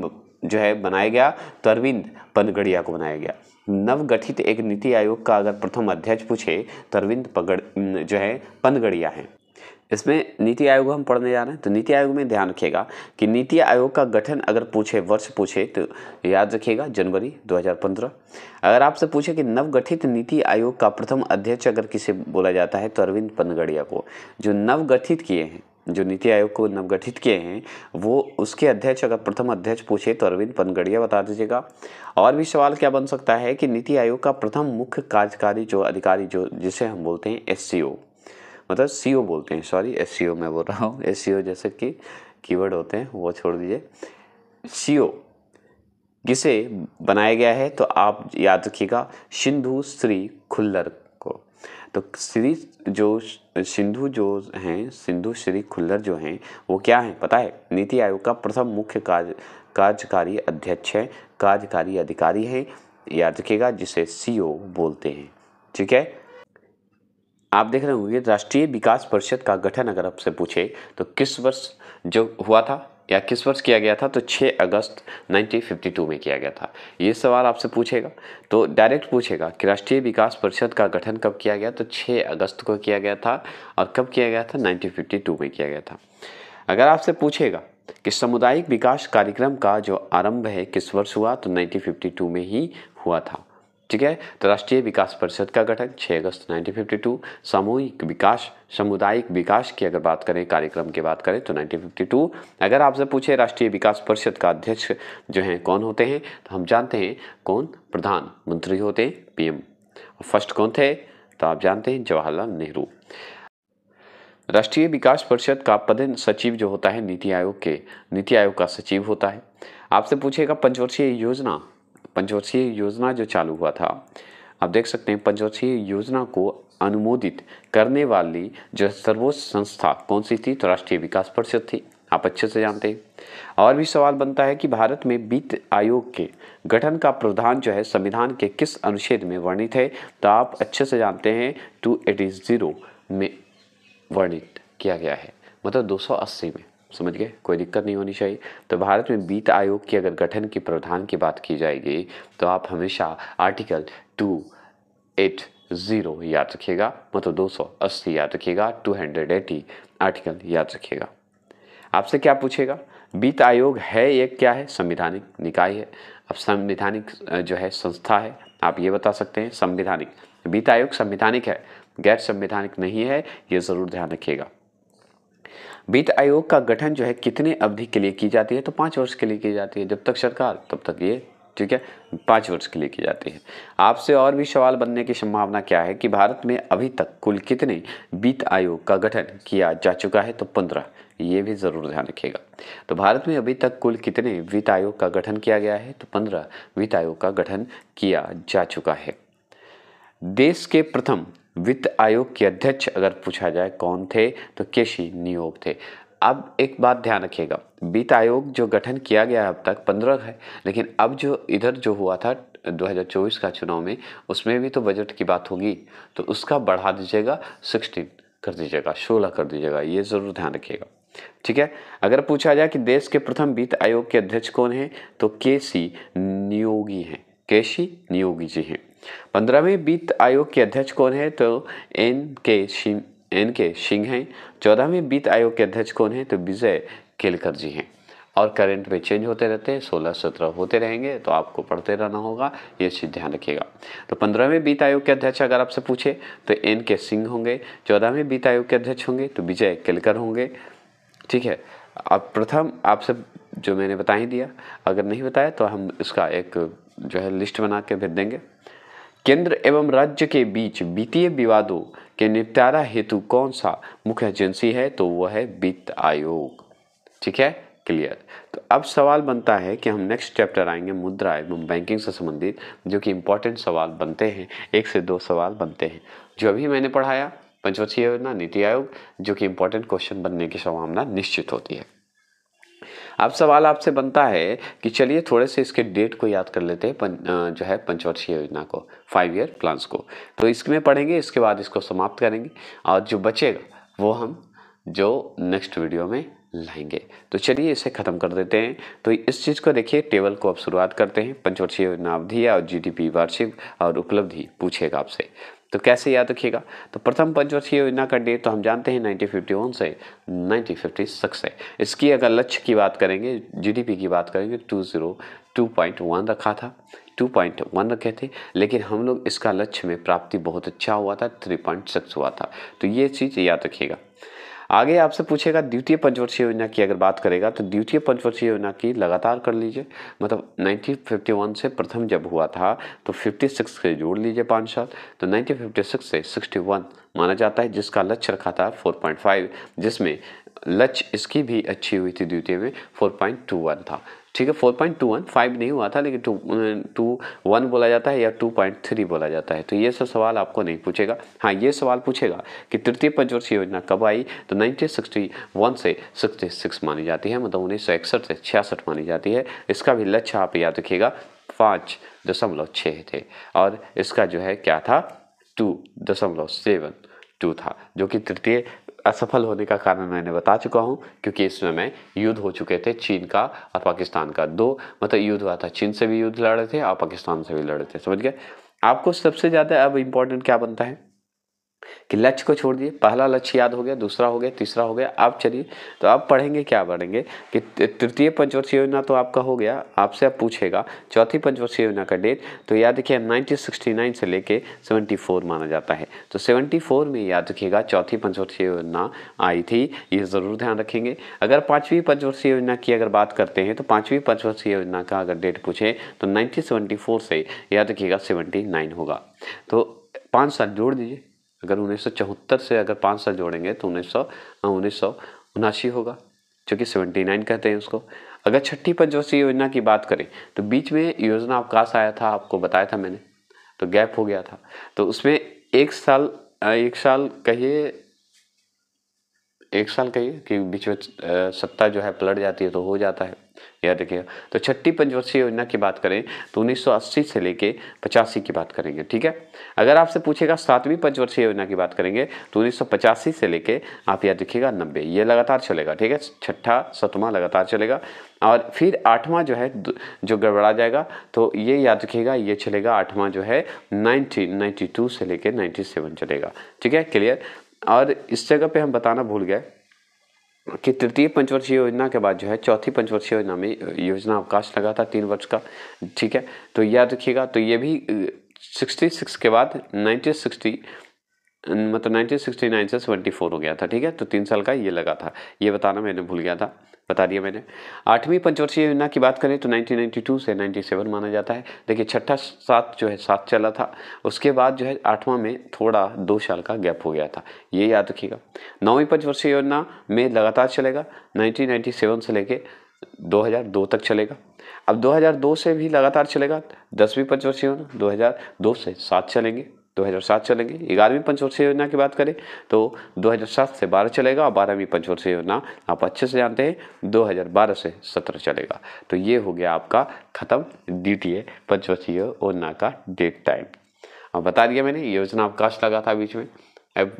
Speaker 1: जो है बनाया गया तो अरविंद पनगड़िया को बनाया गया नवगठित एक नीति आयोग का अगर प्रथम अध्यक्ष पूछे तो अरविंद पगड़ जो है पनगड़िया है इसमें नीति आयोग हम पढ़ने जा रहे हैं तो नीति आयोग में ध्यान रखिएगा कि नीति आयोग का गठन अगर पूछे वर्ष पूछे तो याद रखिएगा जनवरी 2015 अगर आपसे पूछे कि नवगठित नीति आयोग का प्रथम अध्यक्ष अगर किसे बोला जाता है तो अरविंद पनगड़िया को जो नवगठित किए हैं जो नीति आयोग को नवगठित किए हैं वो उसके अध्यक्ष अगर प्रथम अध्यक्ष पूछे तो अरविंद पनगड़िया बता दीजिएगा और भी सवाल क्या बन सकता है कि नीति आयोग का प्रथम मुख्य कार्यकारी जो अधिकारी जो जिसे हम बोलते हैं एस मतलब सी बोलते हैं सॉरी एस मैं बोल रहा हूँ एस जैसे कि कीवर्ड होते हैं वो छोड़ दीजिए सी किसे बनाया गया है तो आप याद रखिएगा सिंधु श्री खुल्लर तो श्री जो सिंधु जो हैं सिंधु श्री खुल्लर जो हैं वो क्या हैं पता है नीति आयोग का प्रथम मुख्य कार्य कार्यकारी अध्यक्ष है कार्यकारी अधिकारी है याद रखिएगा जिसे सीओ बोलते हैं ठीक है आप देख रहे होंगे राष्ट्रीय विकास परिषद का गठन अगर आपसे पूछे तो किस वर्ष जो हुआ था या किस वर्ष किया गया था तो 6 अगस्त 1952 में किया गया था ये सवाल आपसे पूछेगा तो डायरेक्ट पूछेगा कि राष्ट्रीय विकास परिषद का गठन कब किया गया तो 6 अगस्त को किया गया था और कब किया गया था 1952 में किया गया था अगर आपसे पूछेगा कि सामुदायिक विकास कार्यक्रम का जो आरंभ है किस वर्ष हुआ तो नाइनटीन में ही हुआ था ठीक है तो राष्ट्रीय विकास परिषद का गठन 6 अगस्त 1952 सामूहिक विकास सामुदायिक विकास की अगर बात करें कार्यक्रम की बात करें तो 1952 अगर आपसे पूछे राष्ट्रीय विकास परिषद का अध्यक्ष जो है कौन होते हैं तो हम जानते हैं कौन प्रधानमंत्री होते हैं पीएम फर्स्ट कौन थे तो आप जानते हैं जवाहरलाल नेहरू राष्ट्रीय विकास परिषद का पद सचिव जो होता है नीति आयोग के नीति आयोग का सचिव होता है आपसे पूछेगा पंचवर्षीय योजना पंचवर्षीय योजना जो चालू हुआ था आप देख सकते हैं पंचवर्षीय योजना को अनुमोदित करने वाली जो सर्वोच्च संस्था कौन सी थी तो राष्ट्रीय विकास परिषद थी आप अच्छे से जानते हैं और भी सवाल बनता है कि भारत में वित्त आयोग के गठन का प्रावधान जो है संविधान के किस अनुच्छेद में वर्णित है तो आप अच्छे से जानते हैं टू एटी ज़ीरो में वर्णित किया गया है मतलब 280 में समझ गए कोई दिक्कत नहीं होनी चाहिए तो भारत में वित्त आयोग की अगर गठन के प्रावधान की बात की जाएगी तो आप हमेशा आर्टिकल टू एट ज़ीरो याद रखिएगा मतलब दो सौ अस्सी याद रखिएगा टू हंड्रेड एटी आर्टिकल याद रखिएगा आपसे क्या पूछेगा वित्त आयोग है एक क्या है संविधानिक निकाय है अब संवैधानिक जो है संस्था है आप ये बता सकते हैं संवैधानिक वित्त आयोग संवैधानिक है गैर संवैधानिक नहीं है ये ज़रूर ध्यान रखिएगा वित्त आयोग का गठन जो है कितने अवधि के लिए की जाती है तो पाँच वर्ष के लिए की जाती है जब तक सरकार तब तक ये ठीक है पाँच वर्ष के लिए की जाती है आपसे और भी सवाल बनने की संभावना क्या है कि भारत में अभी तक कुल कितने वित्त आयोग का गठन किया जा चुका है तो पंद्रह ये भी ज़रूर ध्यान रखिएगा तो भारत में अभी तक कुल कितने वित्त आयोग का गठन किया गया है तो पंद्रह वित्त आयोग का गठन किया जा चुका है देश के प्रथम वित्त आयोग के अध्यक्ष अगर पूछा जाए कौन थे तो केशी नियोग थे अब एक बात ध्यान रखिएगा वित्त आयोग जो गठन किया गया अब तक पंद्रह है लेकिन अब जो इधर जो हुआ था 2024 का चुनाव में उसमें भी तो बजट की बात होगी तो उसका बढ़ा दीजिएगा 16 कर दीजिएगा 16 कर दीजिएगा ये ज़रूर ध्यान रखिएगा ठीक है अगर पूछा जाए कि देश के प्रथम वित्त आयोग के अध्यक्ष कौन हैं तो के सी नियोगी हैं सी नियोगी जी हैं पंद्रहवें वित्त आयोग के अध्यक्ष कौन है तो एन के सिंह एन के सिंह हैं चौदहवें वित्त आयोग के अध्यक्ष कौन है तो विजय केलकर जी हैं और करंट में चेंज होते रहते हैं सोलह सत्रह होते रहेंगे तो आपको पढ़ते रहना होगा ये चीज़ ध्यान रखिएगा तो पंद्रहवें वित्त आयोग के अध्यक्ष अगर आपसे पूछे तो एन के सिंह होंगे चौदहवें वित्त आयोग के अध्यक्ष होंगे तो विजय केलकर होंगे ठीक है अब प्रथम आपसे जो मैंने बता ही दिया अगर नहीं बताया तो हम इसका एक जो है लिस्ट बना के भेज देंगे केंद्र एवं राज्य के बीच वित्तीय विवादों के निपटारा हेतु कौन सा मुख्य एजेंसी है तो वह है वित्त आयोग ठीक है क्लियर तो अब सवाल बनता है कि हम नेक्स्ट चैप्टर आएंगे मुद्रा एवं बैंकिंग से संबंधित जो कि इम्पोर्टेंट सवाल बनते हैं एक से दो सवाल बनते हैं जो अभी मैंने पढ़ाया पंचवर्षीय योजना नीति आयोग जो कि इम्पोर्टेंट क्वेश्चन बनने की संभावना निश्चित होती है अब सवाल आपसे बनता है कि चलिए थोड़े से इसके डेट को याद कर लेते हैं पन, जो है पंचवर्षीय योजना को फाइव ईयर प्लान्स को तो इसमें पढ़ेंगे इसके बाद इसको समाप्त करेंगे और जो बचेगा वो हम जो नेक्स्ट वीडियो में लाएंगे तो चलिए इसे ख़त्म कर देते हैं तो इस चीज़ को देखिए टेबल को आप शुरुआत करते हैं पंचवर्षीय योजना अवधि और जीडीपी वार्षिक और उपलब्धि पूछेगा आपसे तो कैसे याद रखिएगा तो प्रथम पंचवर्षीय योजना का डेट तो हम जानते हैं 1951 से 1956 से इसकी अगर लक्ष्य की बात करेंगे जीडीपी की बात करेंगे 202.1 रखा था 2.1 रखे थे लेकिन हम लोग इसका लक्ष्य में प्राप्ति बहुत अच्छा हुआ था 3.6 हुआ था तो ये चीज़ याद रखिएगा आगे आपसे पूछेगा द्वितीय पंचवर्षीय योजना की अगर बात करेगा तो द्वितीय पंचवर्षीय योजना की लगातार कर लीजिए मतलब 1951 से प्रथम जब हुआ था तो 56 से जोड़ लीजिए पाँच साल तो 1956 से 61 माना जाता है जिसका लक्ष्य रखा था 4.5 जिसमें लक्ष्य इसकी भी अच्छी हुई थी द्वितीय में 4.21 था ठीक है four point two one five नहीं हुआ था लेकिन टू टू वन बोला जाता है या टू पॉइंट थ्री बोला जाता है तो ये सब सवाल आपको नहीं पूछेगा हाँ ये सवाल पूछेगा कि तृतीय पंचवर्षीय योजना कब आई तो नाइनटीन सिक्सटी वन से सिक्सटी सिक्स मानी जाती है मतलब उन्नीस सौ इकसठ से छियासठ मानी जाती है इसका भी लक्ष्य आप याद रखिएगा पाँच दशमलव छः थे और इसका जो है क्या था टू दशमलव सेवन टू था जो कि तृतीय असफल होने का कारण मैंने बता चुका हूँ क्योंकि इस समय युद्ध हो चुके थे चीन का और पाकिस्तान का दो मतलब युद्ध हुआ था चीन से भी युद्ध लड़ रहे थे और पाकिस्तान से भी लड़ रहे थे समझ गए आपको सबसे ज़्यादा अब इम्पोर्टेंट क्या बनता है कि लक्ष्य को छोड़ दिए पहला लक्ष्य याद हो गया दूसरा हो गया तीसरा हो गया आप चलिए तो आप पढ़ेंगे क्या पढ़ेंगे कि तृतीय पंचवर्षीय योजना तो आपका हो गया आपसे अब पूछेगा चौथी पंचवर्षीय योजना का डेट तो याद रखिए 1969 से लेके 74 माना जाता है तो 74 में याद रखिएगा चौथी पंचवर्षीय योजना आई थी ये ज़रूर ध्यान रखेंगे अगर पाँचवीं पंचवर्षीय योजना की अगर बात करते हैं तो पाँचवीं पंचवर्षीय योजना का अगर डेट पूछें तो नाइनटीन से याद रखिएगा सेवेंटी होगा तो पाँच साल जोड़ दीजिए अगर उन्नीस से अगर पाँच साल जोड़ेंगे तो उन्नीस सौ हाँ, उन्नीस सौ उनासी होगा जो कि सेवेंटी नाइन कहते हैं उसको अगर छठी पंचवर्षीय योजना की बात करें तो बीच में योजना अवकाश आया था आपको बताया था मैंने तो गैप हो गया था तो उसमें एक साल एक साल कहिए एक साल कहिए कि बीच में सत्ता जो है पलट जाती है तो हो जाता है याद रखिएगा तो छठी पंचवर्षीय योजना की बात करें तो 1980 से लेके पचासी की बात करेंगे ठीक है अगर आपसे पूछेगा सातवीं पंचवर्षीय योजना की बात करेंगे तो उन्नीस से लेके आप याद रखिएगा नब्बे ये लगातार चलेगा ठीक है छठा सतवां लगातार चलेगा और फिर आठवां जो है जो गड़बड़ा जाएगा तो ये याद रखिएगा ये चलेगा आठवां जो है नाइनटीन से लेकर नाइन्टी चलेगा ठीक है क्लियर और इस जगह पर हम बताना भूल गए कि तृतीय पंचवर्षीय योजना के बाद जो है चौथी पंचवर्षीय योजना में योजना अवकाश लगा था तीन वर्ष का ठीक है तो याद रखिएगा तो ये भी सिक्सटी सिक्स के बाद नाइनटीन सिक्सटी मतलब 1969 से 74 हो गया था ठीक है तो तीन साल का ये लगा था ये बताना मैंने भूल गया था बता दिया मैंने आठवीं पंचवर्षीय योजना की बात करें तो 1992 से 97 माना जाता है देखिए छठा सात जो है सात चला था उसके बाद जो है आठवां में थोड़ा दो साल का गैप हो गया था ये याद रखिएगा नौवीं पंचवर्षीय योजना में लगातार चलेगा नाइनटीन से लेके दो तक चलेगा अब दो से भी लगातार चलेगा दसवीं पंचवर्षीय योजना दो से सात चलेंगे 2007 चलेंगे ग्यारहवीं पंचवर्षीय योजना की बात करें तो 2007 से 12 चलेगा और बारहवीं पंचवर्षीय योजना आप अच्छे से जानते हैं 2012 से 17 चलेगा तो ये हो गया आपका ख़त्म डी टी ए पंचवर्षीय योजना का डेट टाइम अब बता दिया मैंने योजना अवकाश लगा था बीच में अब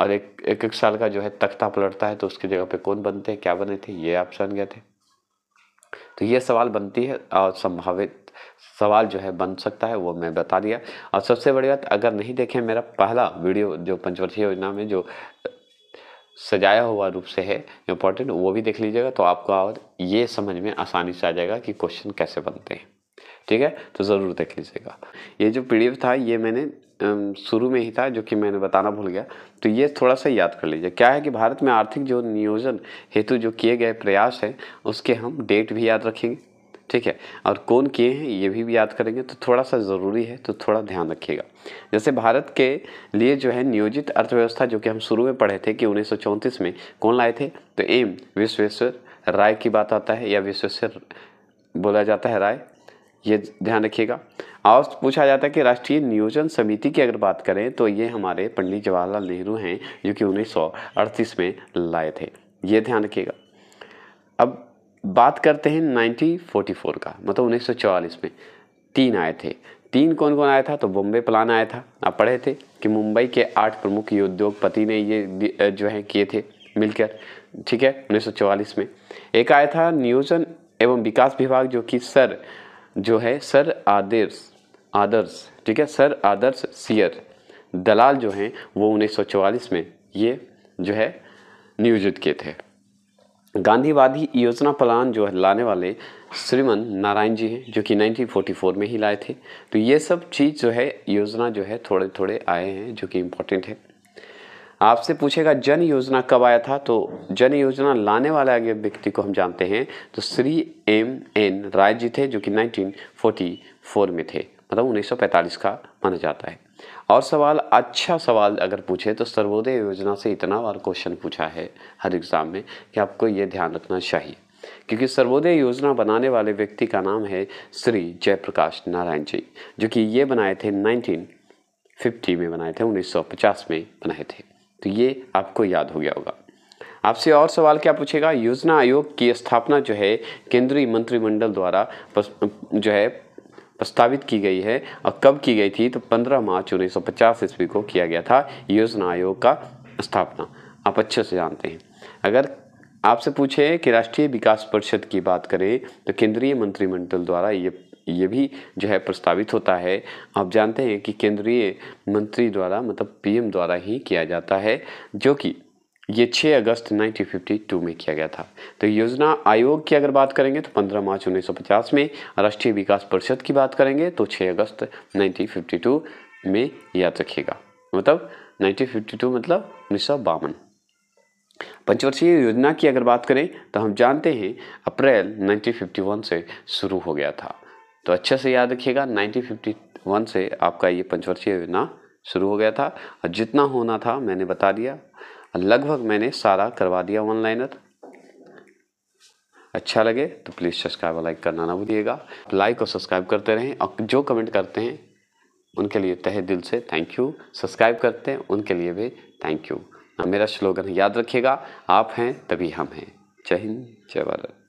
Speaker 1: और एक एक, एक साल का जो है तख्ता पलटता है तो उसकी जगह पर कौन बनते हैं क्या बने थे ये आप ऑप्शन गए थे तो ये सवाल बनती है और संभावित सवाल जो है बन सकता है वो मैं बता दिया और सबसे बड़ी बात अगर नहीं देखें मेरा पहला वीडियो जो पंचवर्षीय योजना में जो सजाया हुआ रूप से है इम्पोर्टेंट वो भी देख लीजिएगा तो आपको और ये समझ में आसानी से आ जाएगा कि क्वेश्चन कैसे बनते हैं ठीक है तो ज़रूर देख लीजिएगा ये जो पी था ये मैंने शुरू में ही था जो कि मैंने बताना भूल गया तो ये थोड़ा सा याद कर लीजिए क्या है कि भारत में आर्थिक जो नियोजन हेतु जो किए गए प्रयास हैं उसके हम डेट भी याद रखेंगे ठीक है और कौन किए हैं ये भी, याद करेंगे तो थोड़ा सा ज़रूरी है तो थोड़ा ध्यान रखिएगा जैसे भारत के लिए जो है नियोजित अर्थव्यवस्था जो कि हम शुरू में पढ़े थे कि उन्नीस में कौन लाए थे तो एम विश्वेश्वर राय की बात आता है या विश्वेश्वर बोला जाता है राय ये ध्यान रखिएगा और पूछा जाता है कि राष्ट्रीय नियोजन समिति की अगर बात करें तो ये हमारे पंडित जवाहरलाल नेहरू हैं जो कि उन्नीस में लाए थे ये ध्यान रखिएगा अब बात करते हैं 1944 का मतलब 1944 में तीन आए थे तीन कौन कौन आया था तो बॉम्बे प्लान आया था आप पढ़े थे कि मुंबई के आठ प्रमुख उद्योगपति ने ये जो है किए थे मिलकर ठीक है 1944 में एक आया था नियोजन एवं विकास विभाग जो कि सर जो है सर आदर्श आदर्श ठीक है सर आदर्श सियर दलाल जो हैं वो 1944 में ये जो है नियोजित किए थे गांधीवादी योजना प्लान जो है लाने वाले श्रीमन नारायण जी हैं जो कि 1944 में ही लाए थे तो ये सब चीज़ जो है योजना जो है थोड़े थोड़े आए हैं जो कि इम्पोर्टेंट है आपसे पूछेगा जन योजना कब आया था तो जन योजना लाने वाले आगे व्यक्ति को हम जानते हैं तो श्री एम एन राय जी थे जो कि 1944 में थे मतलब 1945 का माना जाता है और सवाल अच्छा सवाल अगर पूछे तो सर्वोदय योजना से इतना बार क्वेश्चन पूछा है हर एग्ज़ाम में कि आपको ये ध्यान रखना चाहिए क्योंकि सर्वोदय योजना बनाने वाले व्यक्ति का नाम है श्री जयप्रकाश नारायण जी जो कि ये बनाए थे 1950 में बनाए थे 1950 में बनाए थे तो ये आपको याद हो गया होगा आपसे और सवाल क्या पूछेगा योजना आयोग की स्थापना जो है केंद्रीय मंत्रिमंडल द्वारा जो है प्रस्तावित की गई है और कब की गई थी तो 15 मार्च 1950 ईस्वी को किया गया था योजना आयोग का स्थापना आप अच्छे से जानते हैं अगर आपसे पूछे कि राष्ट्रीय विकास परिषद की बात करें तो केंद्रीय मंत्रिमंडल द्वारा ये ये भी जो है प्रस्तावित होता है आप जानते हैं कि केंद्रीय मंत्री द्वारा मतलब पीएम द्वारा ही किया जाता है जो कि ये 6 अगस्त 1952 में किया गया था तो योजना आयोग की अगर बात करेंगे तो 15 मार्च 1950 में राष्ट्रीय विकास परिषद की बात करेंगे तो 6 अगस्त 1952 में याद रखिएगा मतलब 1952 मतलब उन्नीस पंचवर्षीय योजना की अगर बात करें तो हम जानते हैं अप्रैल 1951 से शुरू हो गया था तो अच्छे से याद रखिएगा 1951 से आपका ये पंचवर्षीय योजना शुरू हो गया था और जितना होना था मैंने बता दिया लगभग मैंने सारा करवा दिया वन लाइनर अच्छा लगे तो प्लीज़ सब्सक्राइब और लाइक करना ना भूलिएगा लाइक और सब्सक्राइब करते रहें और जो कमेंट करते हैं उनके लिए तहे दिल से थैंक यू सब्सक्राइब करते हैं उनके लिए भी थैंक यू मेरा स्लोगन याद रखिएगा आप हैं तभी हम हैं जय हिंद जय भारत